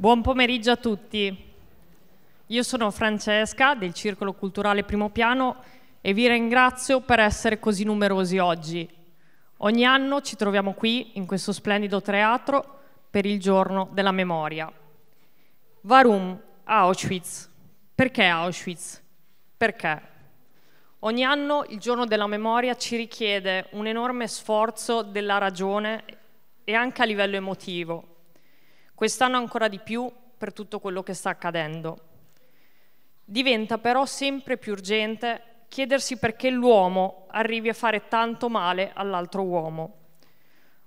Buon pomeriggio a tutti. Io sono Francesca del Circolo Culturale Primo Piano e vi ringrazio per essere così numerosi oggi. Ogni anno ci troviamo qui, in questo splendido teatro, per il giorno della memoria. Varum, Auschwitz. Perché Auschwitz? Perché? Ogni anno il giorno della memoria ci richiede un enorme sforzo della ragione e anche a livello emotivo quest'anno ancora di più per tutto quello che sta accadendo. Diventa però sempre più urgente chiedersi perché l'uomo arrivi a fare tanto male all'altro uomo.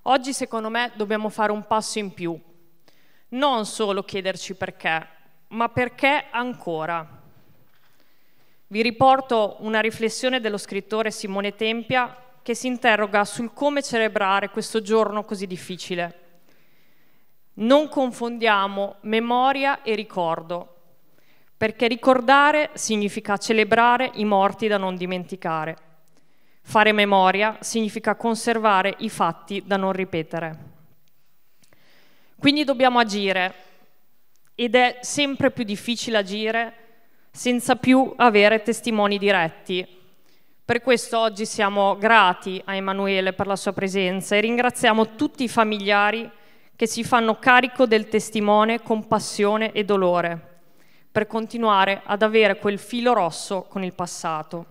Oggi secondo me dobbiamo fare un passo in più, non solo chiederci perché, ma perché ancora. Vi riporto una riflessione dello scrittore Simone Tempia che si interroga sul come celebrare questo giorno così difficile. Non confondiamo memoria e ricordo, perché ricordare significa celebrare i morti da non dimenticare. Fare memoria significa conservare i fatti da non ripetere. Quindi dobbiamo agire ed è sempre più difficile agire senza più avere testimoni diretti. Per questo oggi siamo grati a Emanuele per la sua presenza e ringraziamo tutti i familiari che si fanno carico del testimone con passione e dolore, per continuare ad avere quel filo rosso con il passato.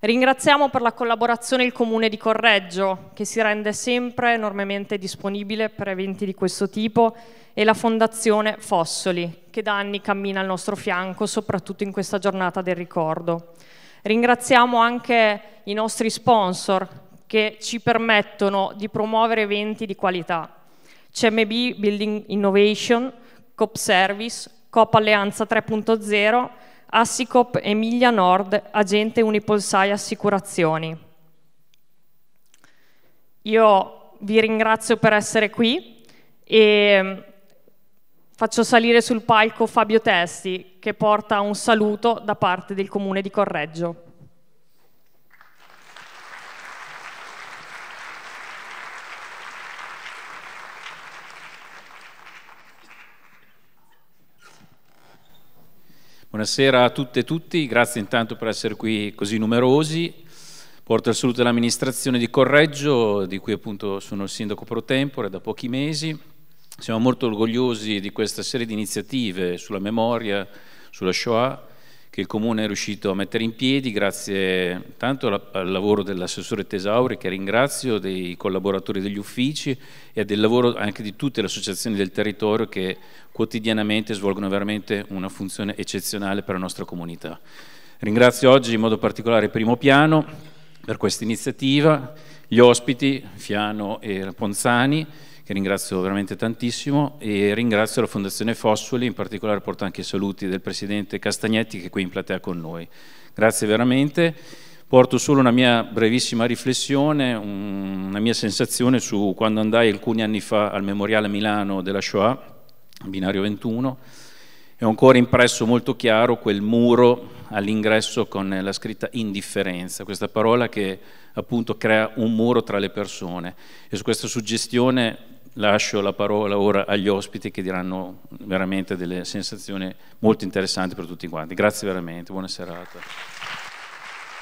Ringraziamo per la collaborazione il Comune di Correggio, che si rende sempre enormemente disponibile per eventi di questo tipo, e la Fondazione Fossoli, che da anni cammina al nostro fianco, soprattutto in questa giornata del ricordo. Ringraziamo anche i nostri sponsor, che ci permettono di promuovere eventi di qualità. CMB Building Innovation, Coop Service, Coop Alleanza 3.0, Assicop Emilia Nord, agente Unipolsai Assicurazioni. Io vi ringrazio per essere qui e mm, faccio salire sul palco Fabio Testi che porta un saluto da parte del Comune di Correggio. Buonasera a tutte e tutti, grazie intanto per essere qui così numerosi. Porto il saluto dell'amministrazione di Correggio, di cui appunto sono il sindaco pro tempore da pochi mesi. Siamo molto orgogliosi di questa serie di iniziative sulla memoria, sulla Shoah, che il Comune è riuscito a mettere in piedi grazie tanto al lavoro dell'assessore Tesauri, che ringrazio, dei collaboratori degli uffici e del lavoro anche di tutte le associazioni del territorio che quotidianamente svolgono veramente una funzione eccezionale per la nostra comunità. Ringrazio oggi in modo particolare Primo Piano per questa iniziativa, gli ospiti Fiano e Ponzani, che ringrazio veramente tantissimo e ringrazio la Fondazione Fossoli, in particolare porto anche i saluti del Presidente Castagnetti che è qui in platea con noi. Grazie veramente. Porto solo una mia brevissima riflessione, una mia sensazione su quando andai alcuni anni fa al Memoriale Milano della Shoah, binario 21, è ancora impresso molto chiaro quel muro all'ingresso con la scritta indifferenza, questa parola che appunto crea un muro tra le persone e su questa suggestione lascio la parola ora agli ospiti che diranno veramente delle sensazioni molto interessanti per tutti quanti. Grazie veramente, buona serata.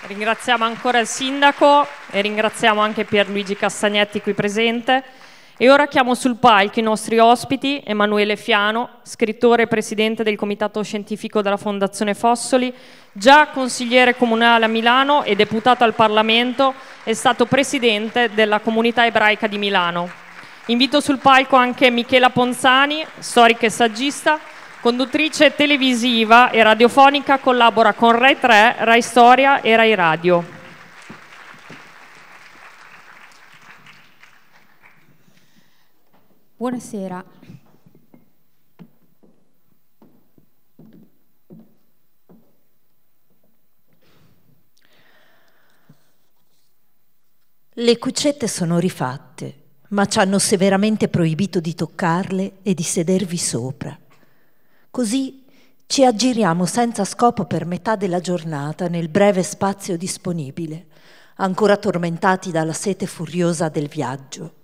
Ringraziamo ancora il sindaco e ringraziamo anche Pierluigi Castagnetti qui presente. E ora chiamo sul palco i nostri ospiti Emanuele Fiano, scrittore e presidente del comitato scientifico della Fondazione Fossoli, già consigliere comunale a Milano e deputato al Parlamento, è stato presidente della comunità ebraica di Milano. Invito sul palco anche Michela Ponzani, storica e saggista, conduttrice televisiva e radiofonica, collabora con Rai 3, Rai Storia e Rai Radio. Buonasera. Le cuccette sono rifatte ma ci hanno severamente proibito di toccarle e di sedervi sopra. Così ci aggiriamo senza scopo per metà della giornata nel breve spazio disponibile, ancora tormentati dalla sete furiosa del viaggio.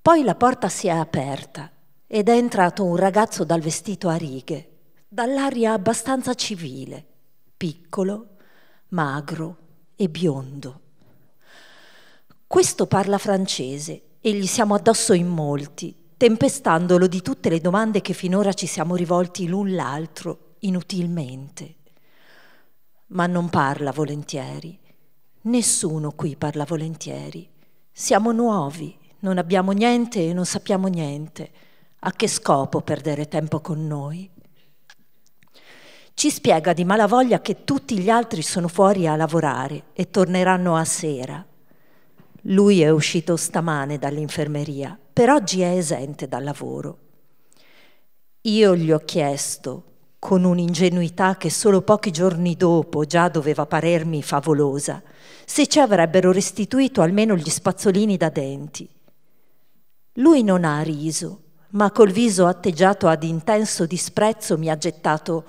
Poi la porta si è aperta ed è entrato un ragazzo dal vestito a righe, dall'aria abbastanza civile, piccolo, magro e biondo. Questo parla francese e gli siamo addosso in molti, tempestandolo di tutte le domande che finora ci siamo rivolti l'un l'altro inutilmente. Ma non parla volentieri. Nessuno qui parla volentieri. Siamo nuovi, non abbiamo niente e non sappiamo niente. A che scopo perdere tempo con noi? Ci spiega di malavoglia che tutti gli altri sono fuori a lavorare e torneranno a sera lui è uscito stamane dall'infermeria, per oggi è esente dal lavoro. Io gli ho chiesto, con un'ingenuità che solo pochi giorni dopo già doveva parermi favolosa, se ci avrebbero restituito almeno gli spazzolini da denti. Lui non ha riso, ma col viso atteggiato ad intenso disprezzo mi ha gettato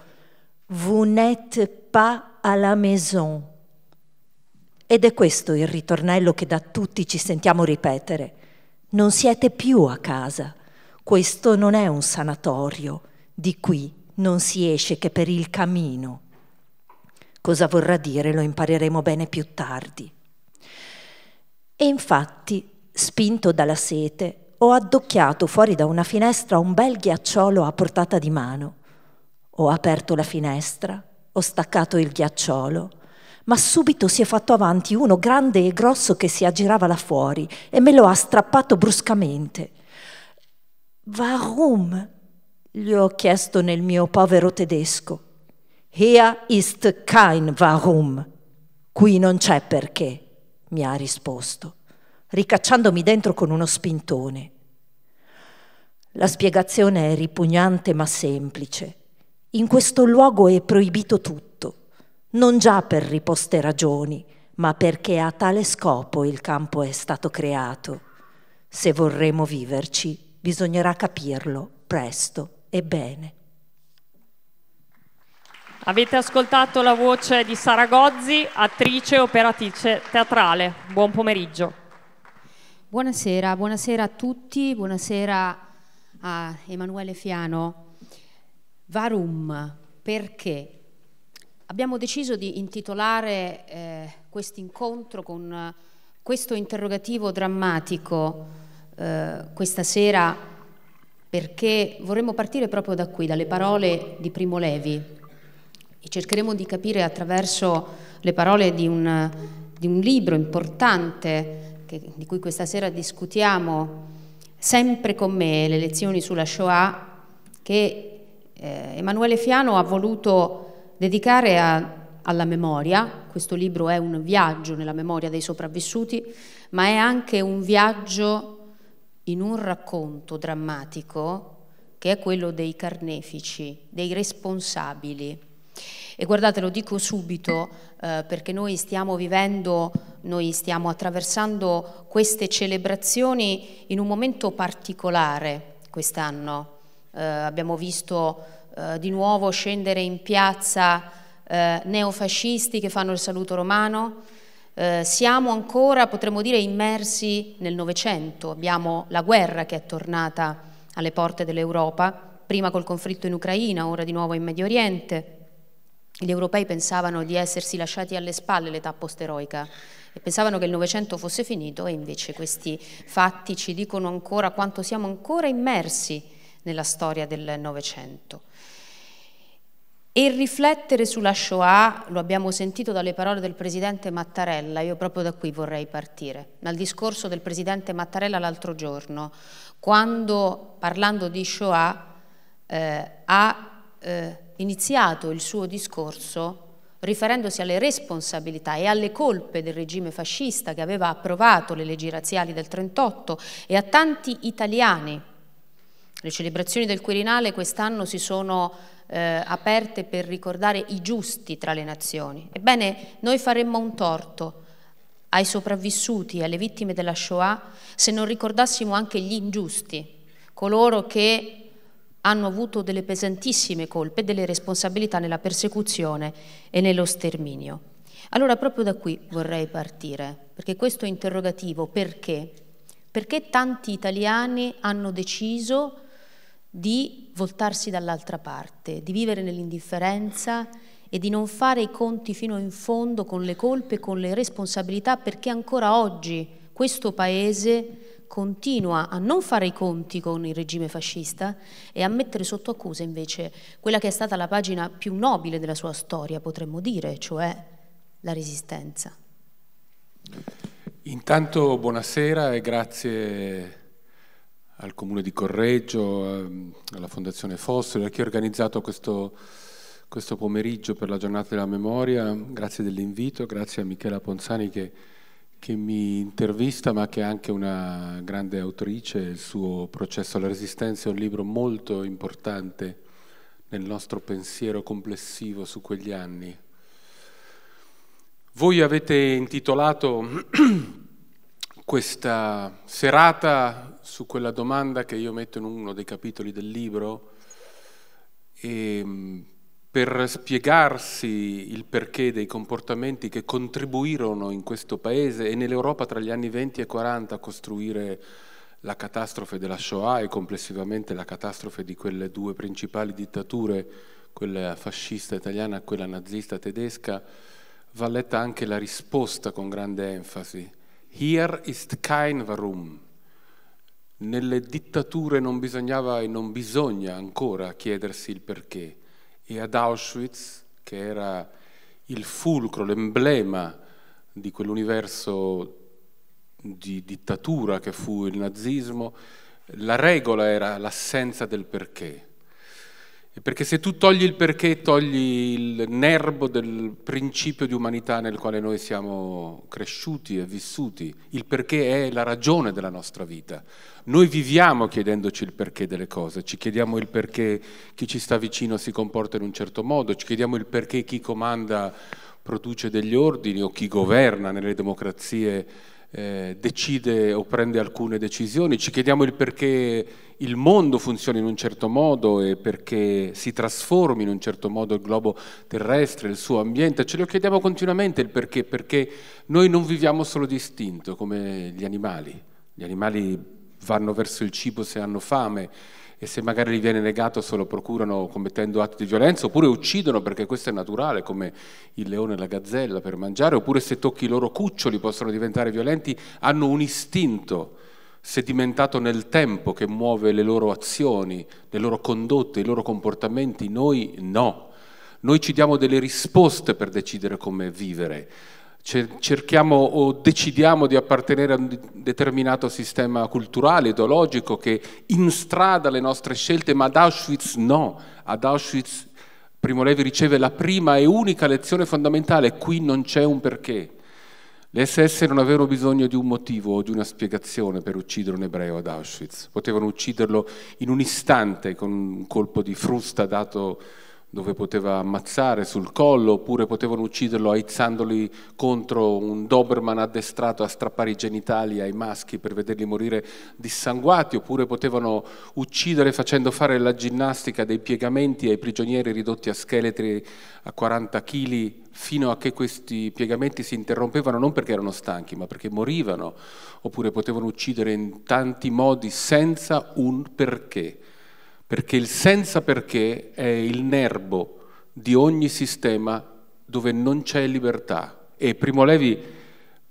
Vous n'êtes pas à la maison. Ed è questo il ritornello che da tutti ci sentiamo ripetere. Non siete più a casa. Questo non è un sanatorio. Di qui non si esce che per il cammino. Cosa vorrà dire lo impareremo bene più tardi. E infatti, spinto dalla sete, ho addocchiato fuori da una finestra un bel ghiacciolo a portata di mano. Ho aperto la finestra, ho staccato il ghiacciolo ma subito si è fatto avanti uno grande e grosso che si aggirava là fuori e me lo ha strappato bruscamente. Warum? gli ho chiesto nel mio povero tedesco. Hier ist kein Warum. Qui non c'è perché, mi ha risposto, ricacciandomi dentro con uno spintone. La spiegazione è ripugnante ma semplice. In questo luogo è proibito tutto non già per riposte ragioni, ma perché a tale scopo il campo è stato creato. Se vorremo viverci, bisognerà capirlo presto e bene. Avete ascoltato la voce di Sara Gozzi, attrice e operatrice teatrale. Buon pomeriggio. Buonasera, buonasera a tutti, buonasera a Emanuele Fiano. Varum, perché? Abbiamo deciso di intitolare eh, questo incontro con eh, questo interrogativo drammatico eh, questa sera perché vorremmo partire proprio da qui, dalle parole di Primo Levi e cercheremo di capire attraverso le parole di un, di un libro importante che, di cui questa sera discutiamo sempre con me le lezioni sulla Shoah che eh, Emanuele Fiano ha voluto dedicare a, alla memoria, questo libro è un viaggio nella memoria dei sopravvissuti, ma è anche un viaggio in un racconto drammatico che è quello dei carnefici, dei responsabili. E guardate, lo dico subito eh, perché noi stiamo vivendo, noi stiamo attraversando queste celebrazioni in un momento particolare quest'anno. Eh, abbiamo visto eh, di nuovo scendere in piazza eh, neofascisti che fanno il saluto romano, eh, siamo ancora, potremmo dire, immersi nel Novecento, abbiamo la guerra che è tornata alle porte dell'Europa, prima col conflitto in Ucraina, ora di nuovo in Medio Oriente. Gli europei pensavano di essersi lasciati alle spalle l'età posteroica e pensavano che il Novecento fosse finito e invece questi fatti ci dicono ancora quanto siamo ancora immersi nella storia del Novecento. E riflettere sulla Shoah, lo abbiamo sentito dalle parole del Presidente Mattarella, io proprio da qui vorrei partire, dal discorso del Presidente Mattarella l'altro giorno, quando parlando di Shoah eh, ha eh, iniziato il suo discorso riferendosi alle responsabilità e alle colpe del regime fascista che aveva approvato le leggi razziali del 38 e a tanti italiani. Le celebrazioni del Quirinale quest'anno si sono eh, aperte per ricordare i giusti tra le nazioni. Ebbene, noi faremmo un torto ai sopravvissuti, alle vittime della Shoah, se non ricordassimo anche gli ingiusti, coloro che hanno avuto delle pesantissime colpe e delle responsabilità nella persecuzione e nello sterminio. Allora proprio da qui vorrei partire, perché questo interrogativo perché? Perché tanti italiani hanno deciso di voltarsi dall'altra parte, di vivere nell'indifferenza e di non fare i conti fino in fondo con le colpe, e con le responsabilità, perché ancora oggi questo Paese continua a non fare i conti con il regime fascista e a mettere sotto accusa invece quella che è stata la pagina più nobile della sua storia, potremmo dire, cioè la resistenza. Intanto buonasera e grazie al Comune di Correggio, eh, alla Fondazione Fossoli, a chi ha organizzato questo, questo pomeriggio per la giornata della memoria. Grazie dell'invito, grazie a Michela Ponzani che, che, mi intervista ma che è anche una grande autrice. Il suo Processo alla Resistenza è un libro molto importante nel nostro pensiero complessivo su quegli anni. Voi avete intitolato questa serata su quella domanda che io metto in uno dei capitoli del libro ehm, per spiegarsi il perché dei comportamenti che contribuirono in questo paese e nell'Europa tra gli anni 20 e 40 a costruire la catastrofe della Shoah e complessivamente la catastrofe di quelle due principali dittature, quella fascista italiana e quella nazista tedesca, va letta anche la risposta con grande enfasi Hier ist kein Warum. Nelle dittature non bisognava e non bisogna ancora chiedersi il perché. E ad Auschwitz, che era il fulcro, l'emblema di quell'universo di dittatura che fu il nazismo, la regola era l'assenza del perché. Perché se tu togli il perché, togli il nervo del principio di umanità nel quale noi siamo cresciuti e vissuti. Il perché è la ragione della nostra vita. Noi viviamo chiedendoci il perché delle cose, ci chiediamo il perché chi ci sta vicino si comporta in un certo modo, ci chiediamo il perché chi comanda produce degli ordini o chi governa nelle democrazie eh, decide o prende alcune decisioni, ci chiediamo il perché il mondo funzioni in un certo modo e perché si trasformi in un certo modo il globo terrestre, il suo ambiente, ce lo chiediamo continuamente il perché, perché noi non viviamo solo di istinto come gli animali, gli animali vanno verso il cibo se hanno fame, e se magari gli viene negato se lo procurano commettendo atti di violenza oppure uccidono perché questo è naturale come il leone e la gazzella per mangiare oppure se tocchi i loro cuccioli possono diventare violenti, hanno un istinto sedimentato nel tempo che muove le loro azioni, le loro condotte, i loro comportamenti, noi no. Noi ci diamo delle risposte per decidere come vivere cerchiamo o decidiamo di appartenere a un determinato sistema culturale, ideologico che instrada le nostre scelte, ma ad Auschwitz no. Ad Auschwitz Primo Levi riceve la prima e unica lezione fondamentale, qui non c'è un perché. Le SS non avevano bisogno di un motivo o di una spiegazione per uccidere un ebreo ad Auschwitz, potevano ucciderlo in un istante con un colpo di frusta dato dove poteva ammazzare sul collo oppure potevano ucciderlo aizzandoli contro un Doberman addestrato a strappare i genitali ai maschi per vederli morire dissanguati oppure potevano uccidere facendo fare la ginnastica dei piegamenti ai prigionieri ridotti a scheletri a 40 kg fino a che questi piegamenti si interrompevano non perché erano stanchi ma perché morivano oppure potevano uccidere in tanti modi senza un perché perché il senza perché è il nervo di ogni sistema dove non c'è libertà. E Primo Levi,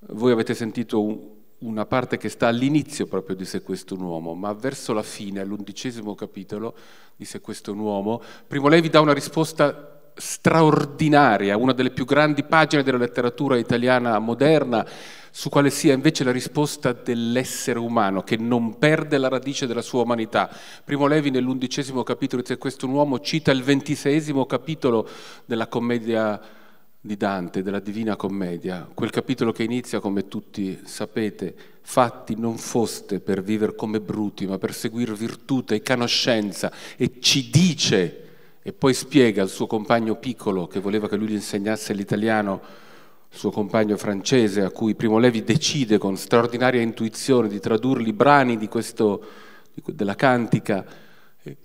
voi avete sentito una parte che sta all'inizio proprio di Se questo è un uomo, ma verso la fine, all'undicesimo capitolo di Se questo è un uomo, Primo Levi dà una risposta straordinaria, una delle più grandi pagine della letteratura italiana moderna, su quale sia invece la risposta dell'essere umano che non perde la radice della sua umanità. Primo Levi nell'undicesimo capitolo di questo uomo cita il ventiseiesimo capitolo della commedia di Dante, della Divina Commedia, quel capitolo che inizia, come tutti sapete, fatti non foste per vivere come bruti, ma per seguire virtù e conoscenza, e ci dice e poi spiega al suo compagno piccolo che voleva che lui gli insegnasse l'italiano, suo compagno francese a cui Primo Levi decide con straordinaria intuizione di tradurgli brani di questo, della cantica,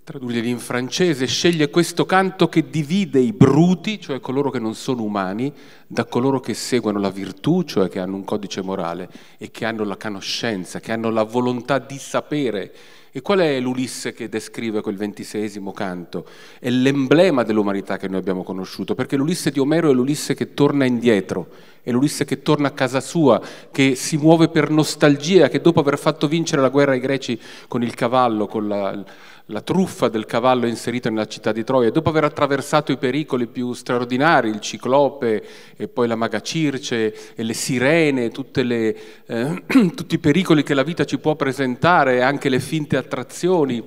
tradurglieli in francese, sceglie questo canto che divide i bruti, cioè coloro che non sono umani, da coloro che seguono la virtù, cioè che hanno un codice morale e che hanno la conoscenza, che hanno la volontà di sapere e qual è l'Ulisse che descrive quel ventisesimo canto? È l'emblema dell'umanità che noi abbiamo conosciuto, perché l'Ulisse di Omero è l'Ulisse che torna indietro, è l'Ulisse che torna a casa sua, che si muove per nostalgia, che dopo aver fatto vincere la guerra ai greci con il cavallo, con la la truffa del cavallo inserito nella città di Troia, dopo aver attraversato i pericoli più straordinari, il ciclope e poi la maga Circe e le sirene, le, eh, tutti i pericoli che la vita ci può presentare, anche le finte attrazioni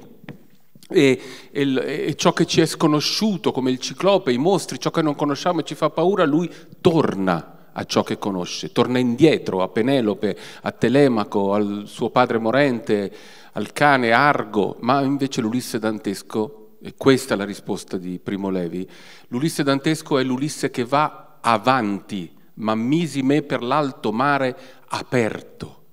e, e, e ciò che ci è sconosciuto come il ciclope, i mostri, ciò che non conosciamo e ci fa paura, lui torna a ciò che conosce, torna indietro a Penelope, a Telemaco, al suo padre morente, al cane Argo, ma invece l'Ulisse dantesco, e questa è la risposta di Primo Levi, l'Ulisse dantesco è l'Ulisse che va avanti, ma misi me per l'alto mare aperto.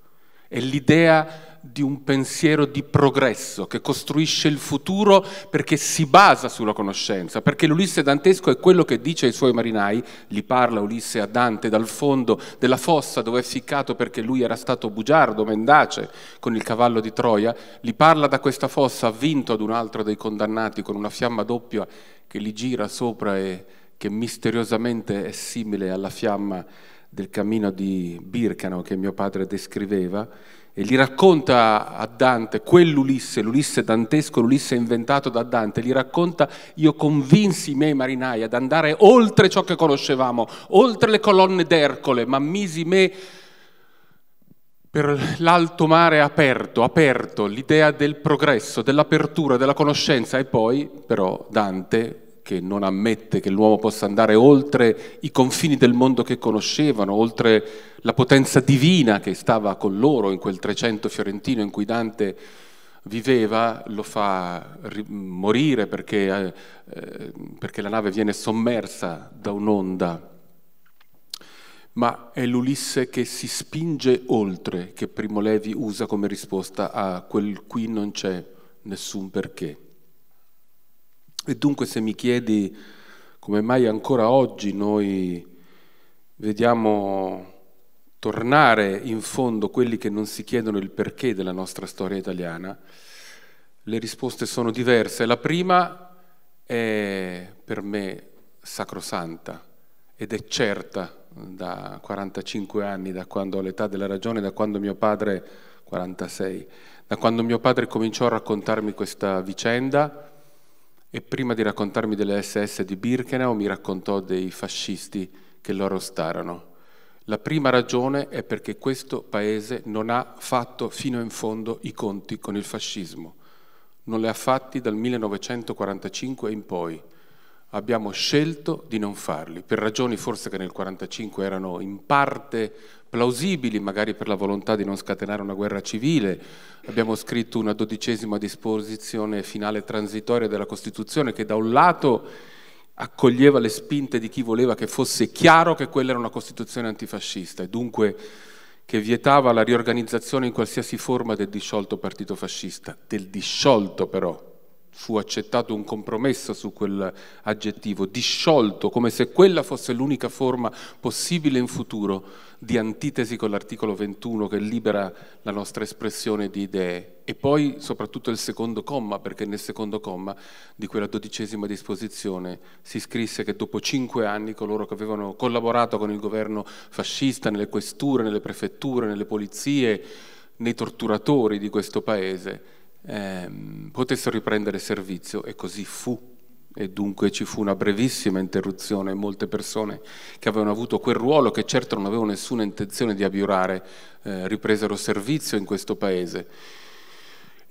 È l'idea di un pensiero di progresso che costruisce il futuro perché si basa sulla conoscenza, perché l'Ulisse dantesco è quello che dice ai suoi marinai, gli parla Ulisse a Dante dal fondo della fossa dove è ficcato perché lui era stato bugiardo, mendace con il cavallo di Troia, gli parla da questa fossa, ha vinto ad un altro dei condannati con una fiamma doppia che gli gira sopra e che misteriosamente è simile alla fiamma del cammino di Bircano che mio padre descriveva e gli racconta a Dante quell'Ulisse, l'Ulisse dantesco, l'Ulisse inventato da Dante, gli racconta io convinsi i miei marinai ad andare oltre ciò che conoscevamo, oltre le colonne d'Ercole, ma misi me per l'alto mare aperto, aperto, l'idea del progresso, dell'apertura, della conoscenza e poi però Dante che non ammette che l'uomo possa andare oltre i confini del mondo che conoscevano, oltre la potenza divina che stava con loro in quel 300 fiorentino in cui Dante viveva, lo fa morire perché, eh, eh, perché la nave viene sommersa da un'onda. Ma è l'Ulisse che si spinge oltre che Primo Levi usa come risposta a quel qui non c'è nessun perché. E dunque se mi chiedi come mai ancora oggi noi vediamo tornare in fondo quelli che non si chiedono il perché della nostra storia italiana, le risposte sono diverse. La prima è per me sacrosanta ed è certa da 45 anni, da quando ho l'età della ragione, da quando mio padre, 46, da quando mio padre cominciò a raccontarmi questa vicenda, e prima di raccontarmi delle SS di Birkenau mi raccontò dei fascisti che loro starono. La prima ragione è perché questo paese non ha fatto fino in fondo i conti con il fascismo. Non le ha fatti dal 1945 in poi abbiamo scelto di non farli, per ragioni forse che nel 1945 erano in parte plausibili, magari per la volontà di non scatenare una guerra civile. Abbiamo scritto una dodicesima disposizione finale transitoria della Costituzione che da un lato accoglieva le spinte di chi voleva che fosse chiaro che quella era una Costituzione antifascista e dunque che vietava la riorganizzazione in qualsiasi forma del disciolto partito fascista, del disciolto però, fu accettato un compromesso su quell'aggettivo, disciolto, come se quella fosse l'unica forma possibile in futuro di antitesi con l'articolo 21 che libera la nostra espressione di idee. E poi soprattutto il secondo comma, perché nel secondo comma di quella dodicesima disposizione si scrisse che dopo cinque anni coloro che avevano collaborato con il governo fascista nelle questure, nelle prefetture, nelle polizie, nei torturatori di questo paese, ehm, potessero riprendere servizio e così fu. E dunque ci fu una brevissima interruzione, molte persone che avevano avuto quel ruolo, che certo non avevano nessuna intenzione di abiurare, eh, ripresero servizio in questo paese.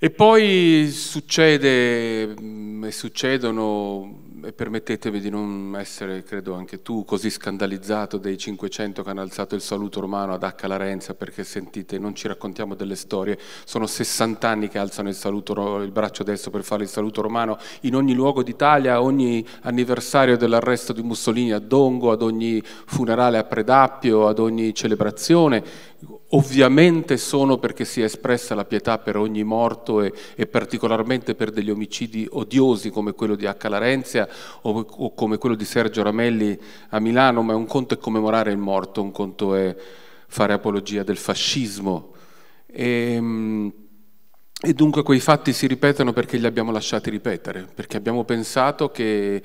E poi succede, mm, e succedono, e permettetemi di non essere, credo anche tu, così scandalizzato dei 500 che hanno alzato il saluto romano ad H. Larenza, perché sentite, non ci raccontiamo delle storie, sono 60 anni che alzano il, saluto, il braccio destro per fare il saluto romano in ogni luogo d'Italia, ogni anniversario dell'arresto di Mussolini a Dongo, ad ogni funerale a Predappio, ad ogni celebrazione, Ovviamente sono perché si è espressa la pietà per ogni morto e, e particolarmente per degli omicidi odiosi come quello di H. Larenzia o, o, come quello di Sergio Ramelli a Milano, ma un conto è commemorare il morto, un conto è fare apologia del fascismo. E, ehm, e dunque quei fatti si ripetono perché li abbiamo lasciati ripetere, perché abbiamo pensato che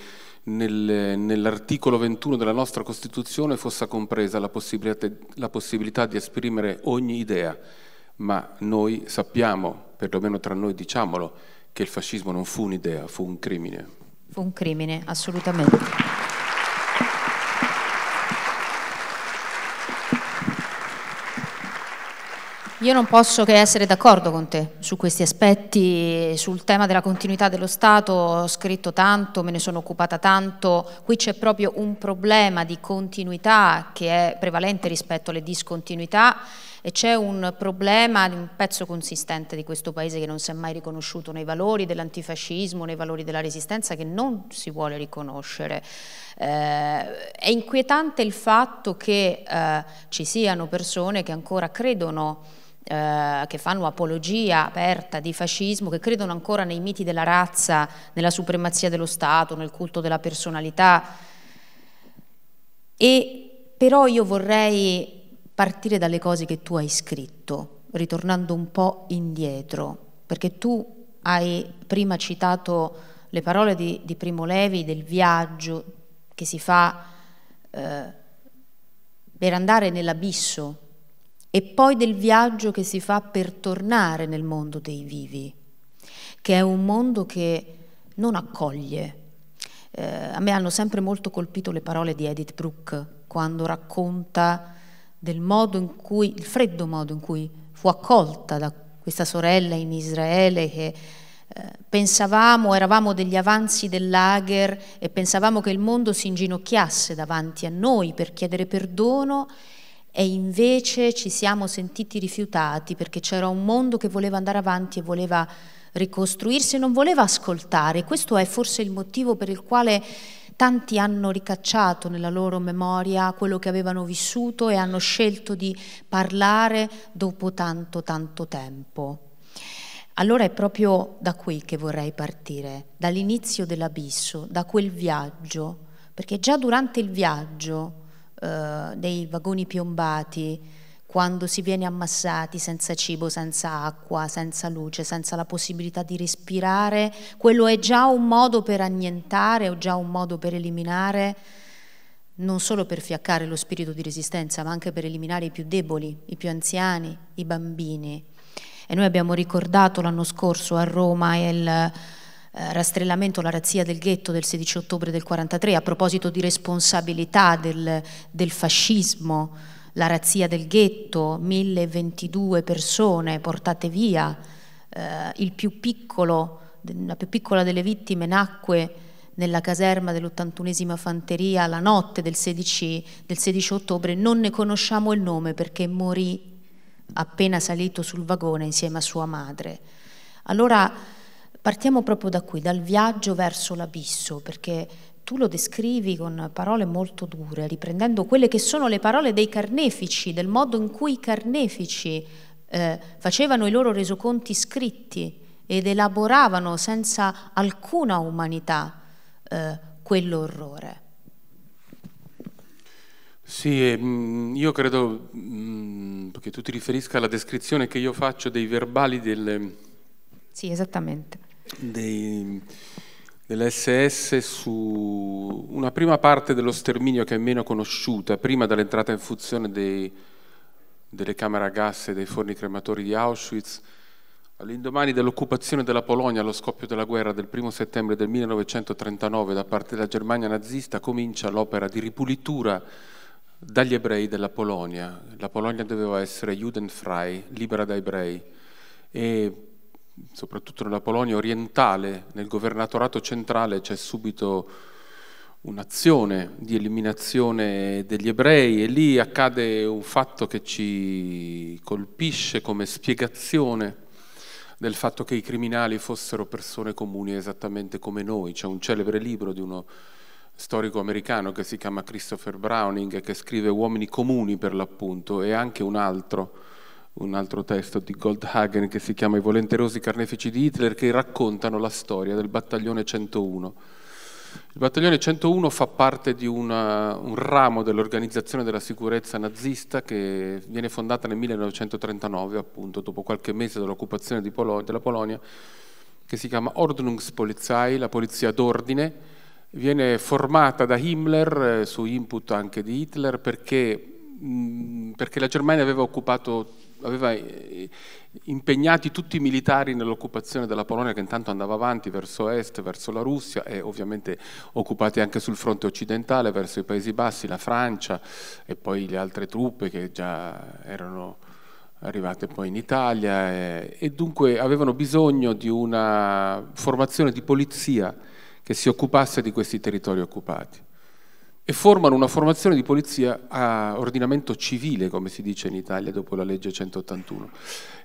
nel, nell'articolo 21 della nostra Costituzione fosse compresa la possibilità, la possibilità di esprimere ogni idea, ma noi sappiamo, perlomeno tra noi diciamolo, che il fascismo non fu un'idea, fu un crimine. Fu un crimine, assolutamente. Io non posso che essere d'accordo con te su questi aspetti, sul tema della continuità dello Stato, ho scritto tanto, me ne sono occupata tanto, qui c'è proprio un problema di continuità che è prevalente rispetto alle discontinuità e c'è un problema di un pezzo consistente di questo Paese che non si è mai riconosciuto nei valori dell'antifascismo, nei valori della resistenza, che non si vuole riconoscere. Eh, è inquietante il fatto che eh, ci siano persone che ancora credono eh, che fanno apologia aperta di fascismo, che credono ancora nei miti della razza, nella supremazia dello Stato, nel culto della personalità. E però io vorrei partire dalle cose che tu hai scritto, ritornando un po' indietro, perché tu hai prima citato le parole di, di Primo Levi del viaggio che si fa eh, per andare nell'abisso e poi del viaggio che si fa per tornare nel mondo dei vivi, che è un mondo che non accoglie. Eh, a me hanno sempre molto colpito le parole di Edith Brooke quando racconta del modo in cui, il freddo modo in cui fu accolta da questa sorella in Israele che eh, pensavamo, eravamo degli avanzi del lager e pensavamo che il mondo si inginocchiasse davanti a noi per chiedere perdono e invece ci siamo sentiti rifiutati perché c'era un mondo che voleva andare avanti e voleva ricostruirsi e non voleva ascoltare. Questo è forse il motivo per il quale tanti hanno ricacciato nella loro memoria quello che avevano vissuto e hanno scelto di parlare dopo tanto tanto tempo. Allora è proprio da qui che vorrei partire, dall'inizio dell'abisso, da quel viaggio, perché già durante il viaggio eh, dei vagoni piombati, quando si viene ammassati senza cibo, senza acqua, senza luce, senza la possibilità di respirare, quello è già un modo per annientare o già un modo per eliminare, non solo per fiaccare lo spirito di resistenza, ma anche per eliminare i più deboli, i più anziani, i bambini. E noi abbiamo ricordato l'anno scorso a Roma il eh, rastrellamento, la razzia del ghetto del 16 ottobre del 43, a proposito di responsabilità del, del fascismo, la razzia del ghetto, 1022 persone portate via, eh, più piccolo, la più piccola delle vittime nacque nella caserma dell'81esima fanteria la notte del 16, del 16 ottobre, non ne conosciamo il nome perché morì appena salito sul vagone insieme a sua madre. Allora Partiamo proprio da qui, dal viaggio verso l'abisso, perché tu lo descrivi con parole molto dure, riprendendo quelle che sono le parole dei carnefici, del modo in cui i carnefici eh, facevano i loro resoconti scritti ed elaboravano senza alcuna umanità eh, quell'orrore. Sì, mm, io credo mm, che tu ti riferisca alla descrizione che io faccio dei verbali del... Sì, esattamente dei, dell'SS su una prima parte dello sterminio che è meno conosciuta, prima dell'entrata in funzione dei, delle camere a gas e dei forni crematori di Auschwitz, all'indomani dell'occupazione della Polonia allo scoppio della guerra del 1 settembre del 1939 da parte della Germania nazista, comincia l'opera di ripulitura dagli ebrei della Polonia. La Polonia doveva essere Judenfrei, libera da ebrei, e soprattutto nella Polonia orientale, nel governatorato centrale c'è subito un'azione di eliminazione degli ebrei e lì accade un fatto che ci colpisce come spiegazione del fatto che i criminali fossero persone comuni esattamente come noi. C'è un celebre libro di uno storico americano che si chiama Christopher Browning che scrive Uomini comuni per l'appunto e anche un altro un altro testo di Goldhagen che si chiama I volenterosi carnefici di Hitler che raccontano la storia del battaglione 101. Il battaglione 101 fa parte di una, un ramo dell'organizzazione della sicurezza nazista che viene fondata nel 1939, appunto dopo qualche mese dall'occupazione Polo- della Polonia, che si chiama Ordnungspolizei, la polizia d'ordine, viene formata da Himmler eh, su input anche di Hitler perché, mm, perché la Germania aveva occupato aveva eh, impegnati tutti i militari nell'occupazione della Polonia che intanto andava avanti verso est, verso la Russia e ovviamente occupati anche sul fronte occidentale, verso i Paesi Bassi, la Francia e poi le altre truppe che già erano arrivate poi in Italia e, e dunque avevano bisogno di una formazione di polizia che si occupasse di questi territori occupati e formano una formazione di polizia a ordinamento civile, come si dice in Italia dopo la legge 181,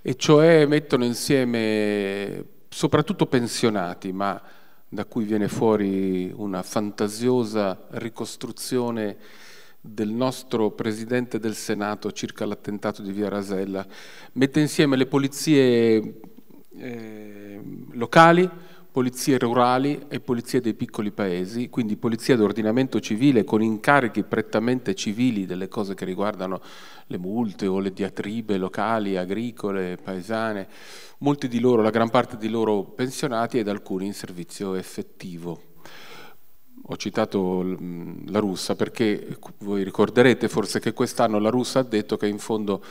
e cioè mettono insieme soprattutto pensionati, ma da cui viene fuori una fantasiosa ricostruzione del nostro Presidente del Senato circa l'attentato di Via Rasella, mette insieme le polizie eh, locali, polizie rurali e polizie dei piccoli paesi, quindi polizia d'ordinamento civile con incarichi prettamente civili delle cose che riguardano le multe o le diatribe locali, agricole, paesane, molti di loro, la gran parte di loro pensionati ed alcuni in servizio effettivo. Ho citato la Russa perché voi ricorderete forse che quest'anno la Russa ha detto che in fondo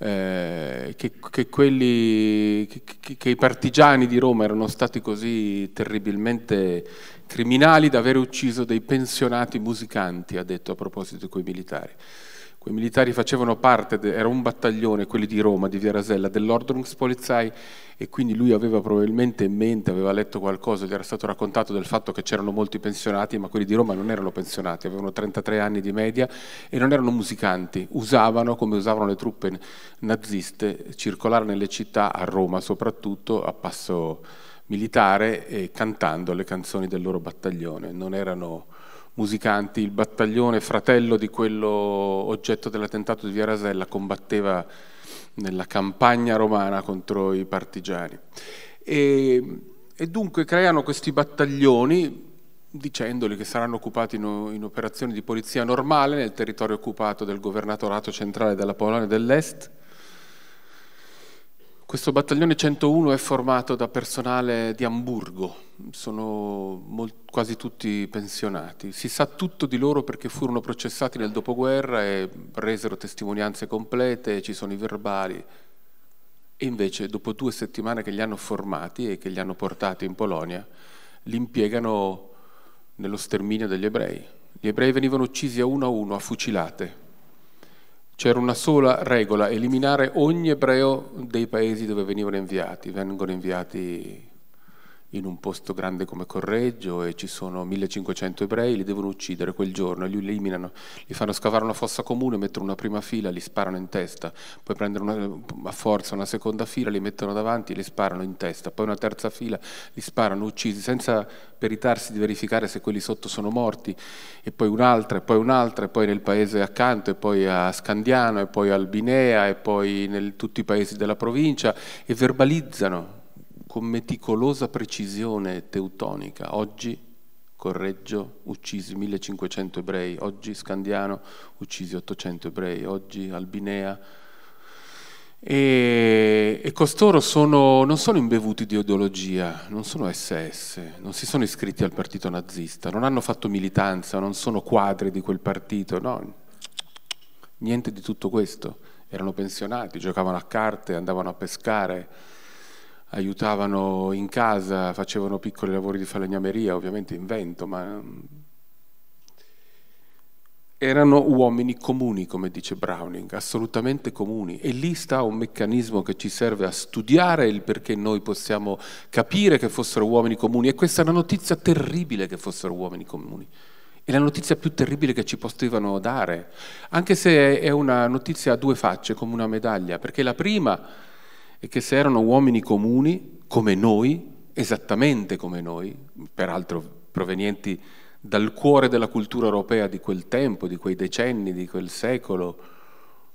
eh, che, che, quelli, che, che, i partigiani di Roma erano stati così terribilmente criminali d'avere ucciso dei pensionati musicanti, ha detto a proposito di quei militari. Quei militari facevano parte, de, era un battaglione, quelli di Roma, di Via Rasella, dell'Ordnungspolizei e quindi lui aveva probabilmente in mente, aveva letto qualcosa, gli era stato raccontato del fatto che c'erano molti pensionati, ma quelli di Roma non erano pensionati, avevano 33 anni di media e non erano musicanti, usavano, come usavano le truppe naziste, circolare nelle città, a Roma soprattutto, a passo militare e cantando le canzoni del loro battaglione, non erano musicanti, il battaglione fratello di quello oggetto dell'attentato di Via Rasella combatteva nella campagna romana contro i partigiani. E, e dunque creano questi battaglioni dicendoli che saranno occupati in, in, operazioni di polizia normale nel territorio occupato del governatorato centrale della Polonia dell'Est questo battaglione 101 è formato da personale di Amburgo, sono quasi tutti pensionati. Si sa tutto di loro perché furono processati nel dopoguerra e resero testimonianze complete, ci sono i verbali. E invece, dopo due settimane che li hanno formati e che li hanno portati in Polonia, li impiegano nello sterminio degli ebrei. Gli ebrei venivano uccisi a uno a uno, a fucilate c'era una sola regola, eliminare ogni ebreo dei paesi dove venivano inviati, vengono inviati in un posto grande come Correggio e ci sono 1500 ebrei, li devono uccidere quel giorno, e li eliminano, li fanno scavare una fossa comune, mettono una prima fila, li sparano in testa, poi prendono una, a forza una seconda fila, li mettono davanti e li sparano in testa, poi una terza fila, li sparano uccisi senza peritarsi di verificare se quelli sotto sono morti e poi un'altra e poi un'altra e poi nel paese accanto e poi a Scandiano e poi a Albinea e poi in tutti i paesi della provincia e verbalizzano con meticolosa precisione teutonica. Oggi Correggio uccisi 1500 ebrei, oggi Scandiano uccisi 800 ebrei, oggi Albinea. E, e costoro sono, non sono imbevuti di ideologia, non sono SS, non si sono iscritti al partito nazista, non hanno fatto militanza, non sono quadri di quel partito, no, niente di tutto questo. Erano pensionati, giocavano a carte, andavano a pescare aiutavano in casa, facevano piccoli lavori di falegnameria, ovviamente in vento, ma mm, erano uomini comuni, come dice Browning, assolutamente comuni. E lì sta un meccanismo che ci serve a studiare il perché noi possiamo capire che fossero uomini comuni. E questa è una notizia terribile che fossero uomini comuni. È la notizia più terribile che ci potevano dare, anche se è una notizia a due facce, come una medaglia, perché la prima e che se erano uomini comuni, come noi, esattamente come noi, peraltro provenienti dal cuore della cultura europea di quel tempo, di quei decenni, di quel secolo,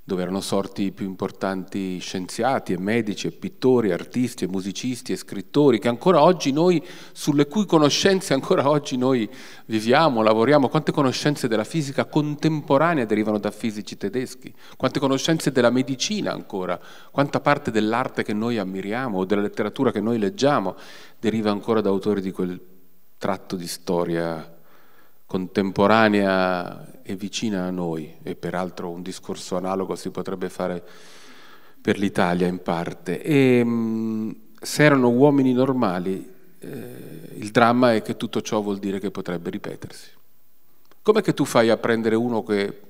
dove erano sorti i più importanti scienziati e medici e pittori, artisti e musicisti e scrittori che ancora oggi noi, sulle cui conoscenze ancora oggi noi viviamo, lavoriamo, quante conoscenze della fisica contemporanea derivano da fisici tedeschi, quante conoscenze della medicina ancora, quanta parte dell'arte che noi ammiriamo o della letteratura che noi leggiamo deriva ancora da autori di quel tratto di storia contemporanea e vicina a noi, e peraltro un discorso analogo si potrebbe fare per l'Italia in parte. E, mm, se erano uomini normali, eh, il dramma è che tutto ciò vuol dire che potrebbe ripetersi. Com'è che tu fai a prendere uno che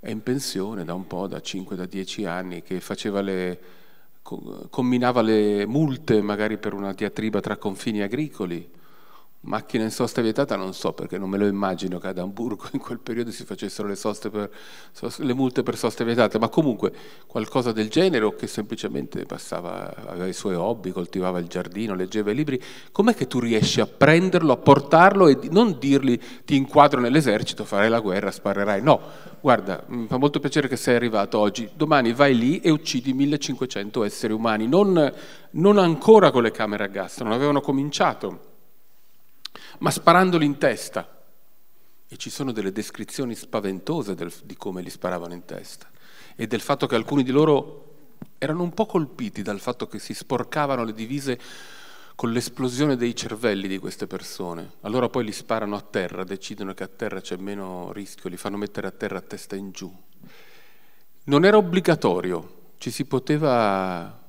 è in pensione da un po', da 5, da 10 anni, che faceva le, combinava le multe magari per una diatriba tra confini agricoli, Macchina in sosta vietata non so perché non me lo immagino che ad Amburgo in quel periodo si facessero le, per, le multe per sosta vietata ma comunque qualcosa del genere o che semplicemente passava, aveva i suoi hobby, coltivava il giardino, leggeva i libri, com'è che tu riesci a prenderlo, a portarlo e non dirgli ti inquadro nell'esercito, farai la guerra, sparerai? No, guarda, mi mm, fa molto piacere che sei arrivato oggi, domani vai lì e uccidi 1500 esseri umani, non, non ancora con le camere a gas, non avevano cominciato ma sparandoli in testa. E ci sono delle descrizioni spaventose del, di come li sparavano in testa e del fatto che alcuni di loro erano un po' colpiti dal fatto che si sporcavano le divise con l'esplosione dei cervelli di queste persone. Allora poi li sparano a terra, decidono che a terra c'è meno rischio, li fanno mettere a terra a testa in giù. Non era obbligatorio, ci si poteva,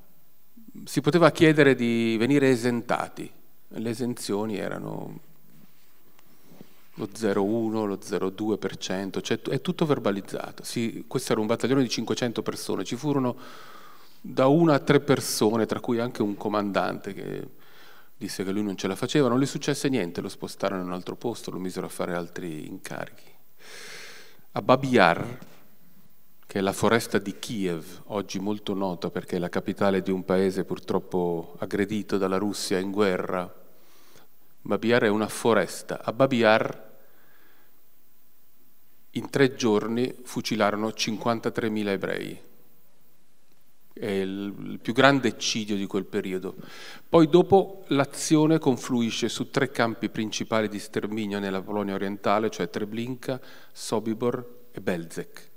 si poteva chiedere di venire esentati. Le esenzioni erano lo 0,1, lo 0,2%, cioè è tutto verbalizzato. Sì, questo era un battaglione di 500 persone, ci furono da una a tre persone, tra cui anche un comandante che disse che lui non ce la faceva, non gli successe niente, lo spostarono in un altro posto, lo misero a fare altri incarichi. A Babiar, che è la foresta di Kiev, oggi molto nota perché è la capitale di un paese purtroppo aggredito dalla Russia in guerra Babiar è una foresta. A Babiar in tre giorni fucilarono 53.000 ebrei. È il più grande eccidio di quel periodo. Poi dopo l'azione confluisce su tre campi principali di sterminio nella Polonia orientale, cioè Treblinka, Sobibor e Belzec,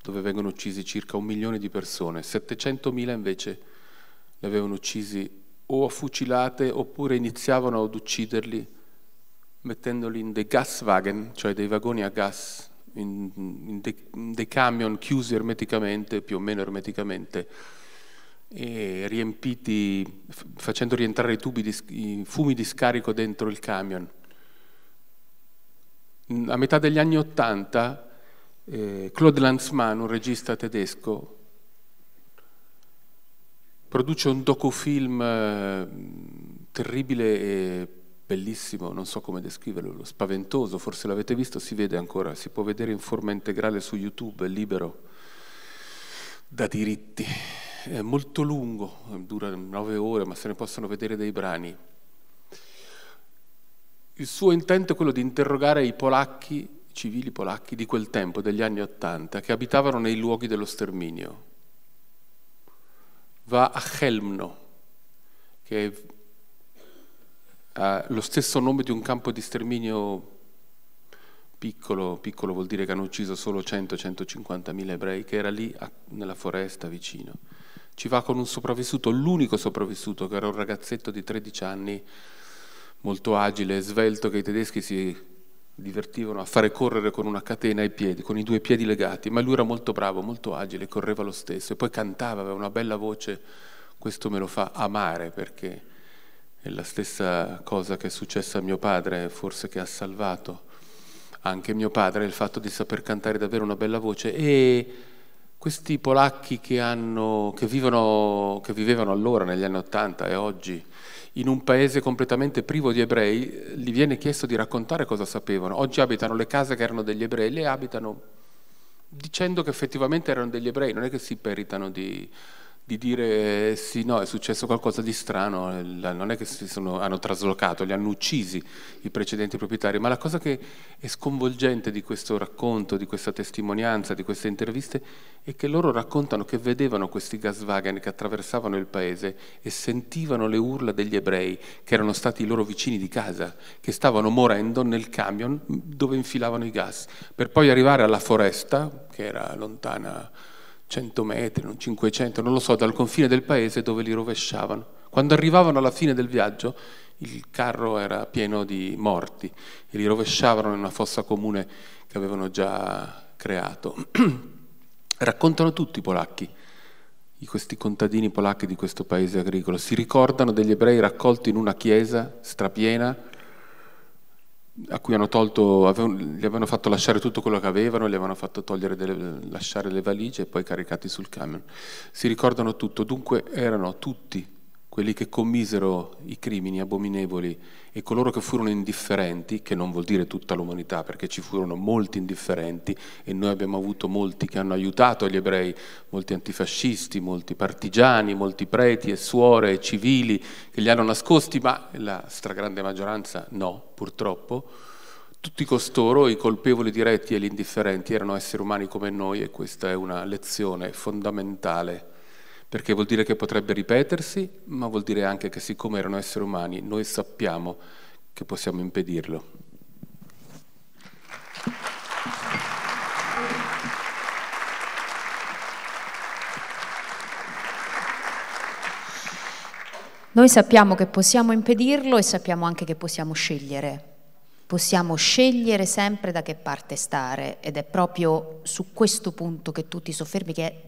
dove vengono uccisi circa un milione di persone. 700.000 invece li avevano uccisi o fucilate oppure iniziavano ad ucciderli mettendoli in dei gaswagen, cioè dei vagoni a gas, in, in, de, in dei camion chiusi ermeticamente, più o meno ermeticamente, e riempiti, facendo rientrare i, tubi di, i fumi di scarico dentro il camion. A metà degli anni Ottanta, eh, Claude Lanzmann, un regista tedesco, produce un docufilm eh, terribile e bellissimo, non so come descriverlo, spaventoso, forse l'avete visto, si vede ancora, si può vedere in forma integrale su YouTube, è libero da diritti. È molto lungo, dura nove ore, ma se ne possono vedere dei brani. Il suo intento è quello di interrogare i polacchi, i civili polacchi di quel tempo, degli anni Ottanta, che abitavano nei luoghi dello sterminio, va a Helmno, che ha lo stesso nome di un campo di sterminio piccolo, piccolo vuol dire che hanno ucciso solo 100-150 mila ebrei, che era lì a, nella foresta vicino. Ci va con un sopravvissuto, l'unico sopravvissuto, che era un ragazzetto di 13 anni, molto agile, svelto, che i tedeschi si divertivano a fare correre con una catena i piedi, con i due piedi legati, ma lui era molto bravo, molto agile, correva lo stesso e poi cantava, aveva una bella voce, questo me lo fa amare perché è la stessa cosa che è successa a mio padre, forse che ha salvato anche mio padre, il fatto di saper cantare davvero una bella voce e questi polacchi che, hanno, che, vivono, che vivevano allora negli anni Ottanta e oggi, in un paese completamente privo di ebrei, eh, gli viene chiesto di raccontare cosa sapevano. Oggi abitano le case che erano degli ebrei, le abitano dicendo che effettivamente erano degli ebrei, non è che si peritano di di dire eh, sì, no, è successo qualcosa di strano, non è che sono, hanno traslocato, li hanno uccisi i precedenti proprietari, ma la cosa che è sconvolgente di questo racconto, di questa testimonianza, di queste interviste, è che loro raccontano che vedevano questi gaswagen che attraversavano il paese e sentivano le urla degli ebrei, che erano stati i loro vicini di casa, che stavano morendo nel camion dove infilavano i gas, per poi arrivare alla foresta, che era lontana 100 metri, non 500, non lo so, dal confine del paese dove li rovesciavano. Quando arrivavano alla fine del viaggio il carro era pieno di morti e li rovesciavano in una fossa comune che avevano già creato. Raccontano tutti i polacchi, questi contadini polacchi di questo paese agricolo, si ricordano degli ebrei raccolti in una chiesa strapiena a cui hanno tolto, avevano, gli avevano fatto lasciare tutto quello che avevano, gli avevano fatto togliere delle, lasciare le valigie e poi caricati sul camion. Si ricordano tutto, dunque erano tutti quelli che commisero i crimini abominevoli e coloro che furono indifferenti, che non vuol dire tutta l'umanità, perché ci furono molti indifferenti e noi abbiamo avuto molti che hanno aiutato gli ebrei, molti antifascisti, molti partigiani, molti preti e suore e civili che li hanno nascosti, ma la stragrande maggioranza no, purtroppo. Tutti costoro, i colpevoli diretti e gli indifferenti, erano esseri umani come noi e questa è una lezione fondamentale perché vuol dire che potrebbe ripetersi, ma vuol dire anche che siccome erano esseri umani, noi sappiamo che possiamo impedirlo. Noi sappiamo che possiamo impedirlo e sappiamo anche che possiamo scegliere. Possiamo scegliere sempre da che parte stare ed è proprio su questo punto che tu ti soffermi che è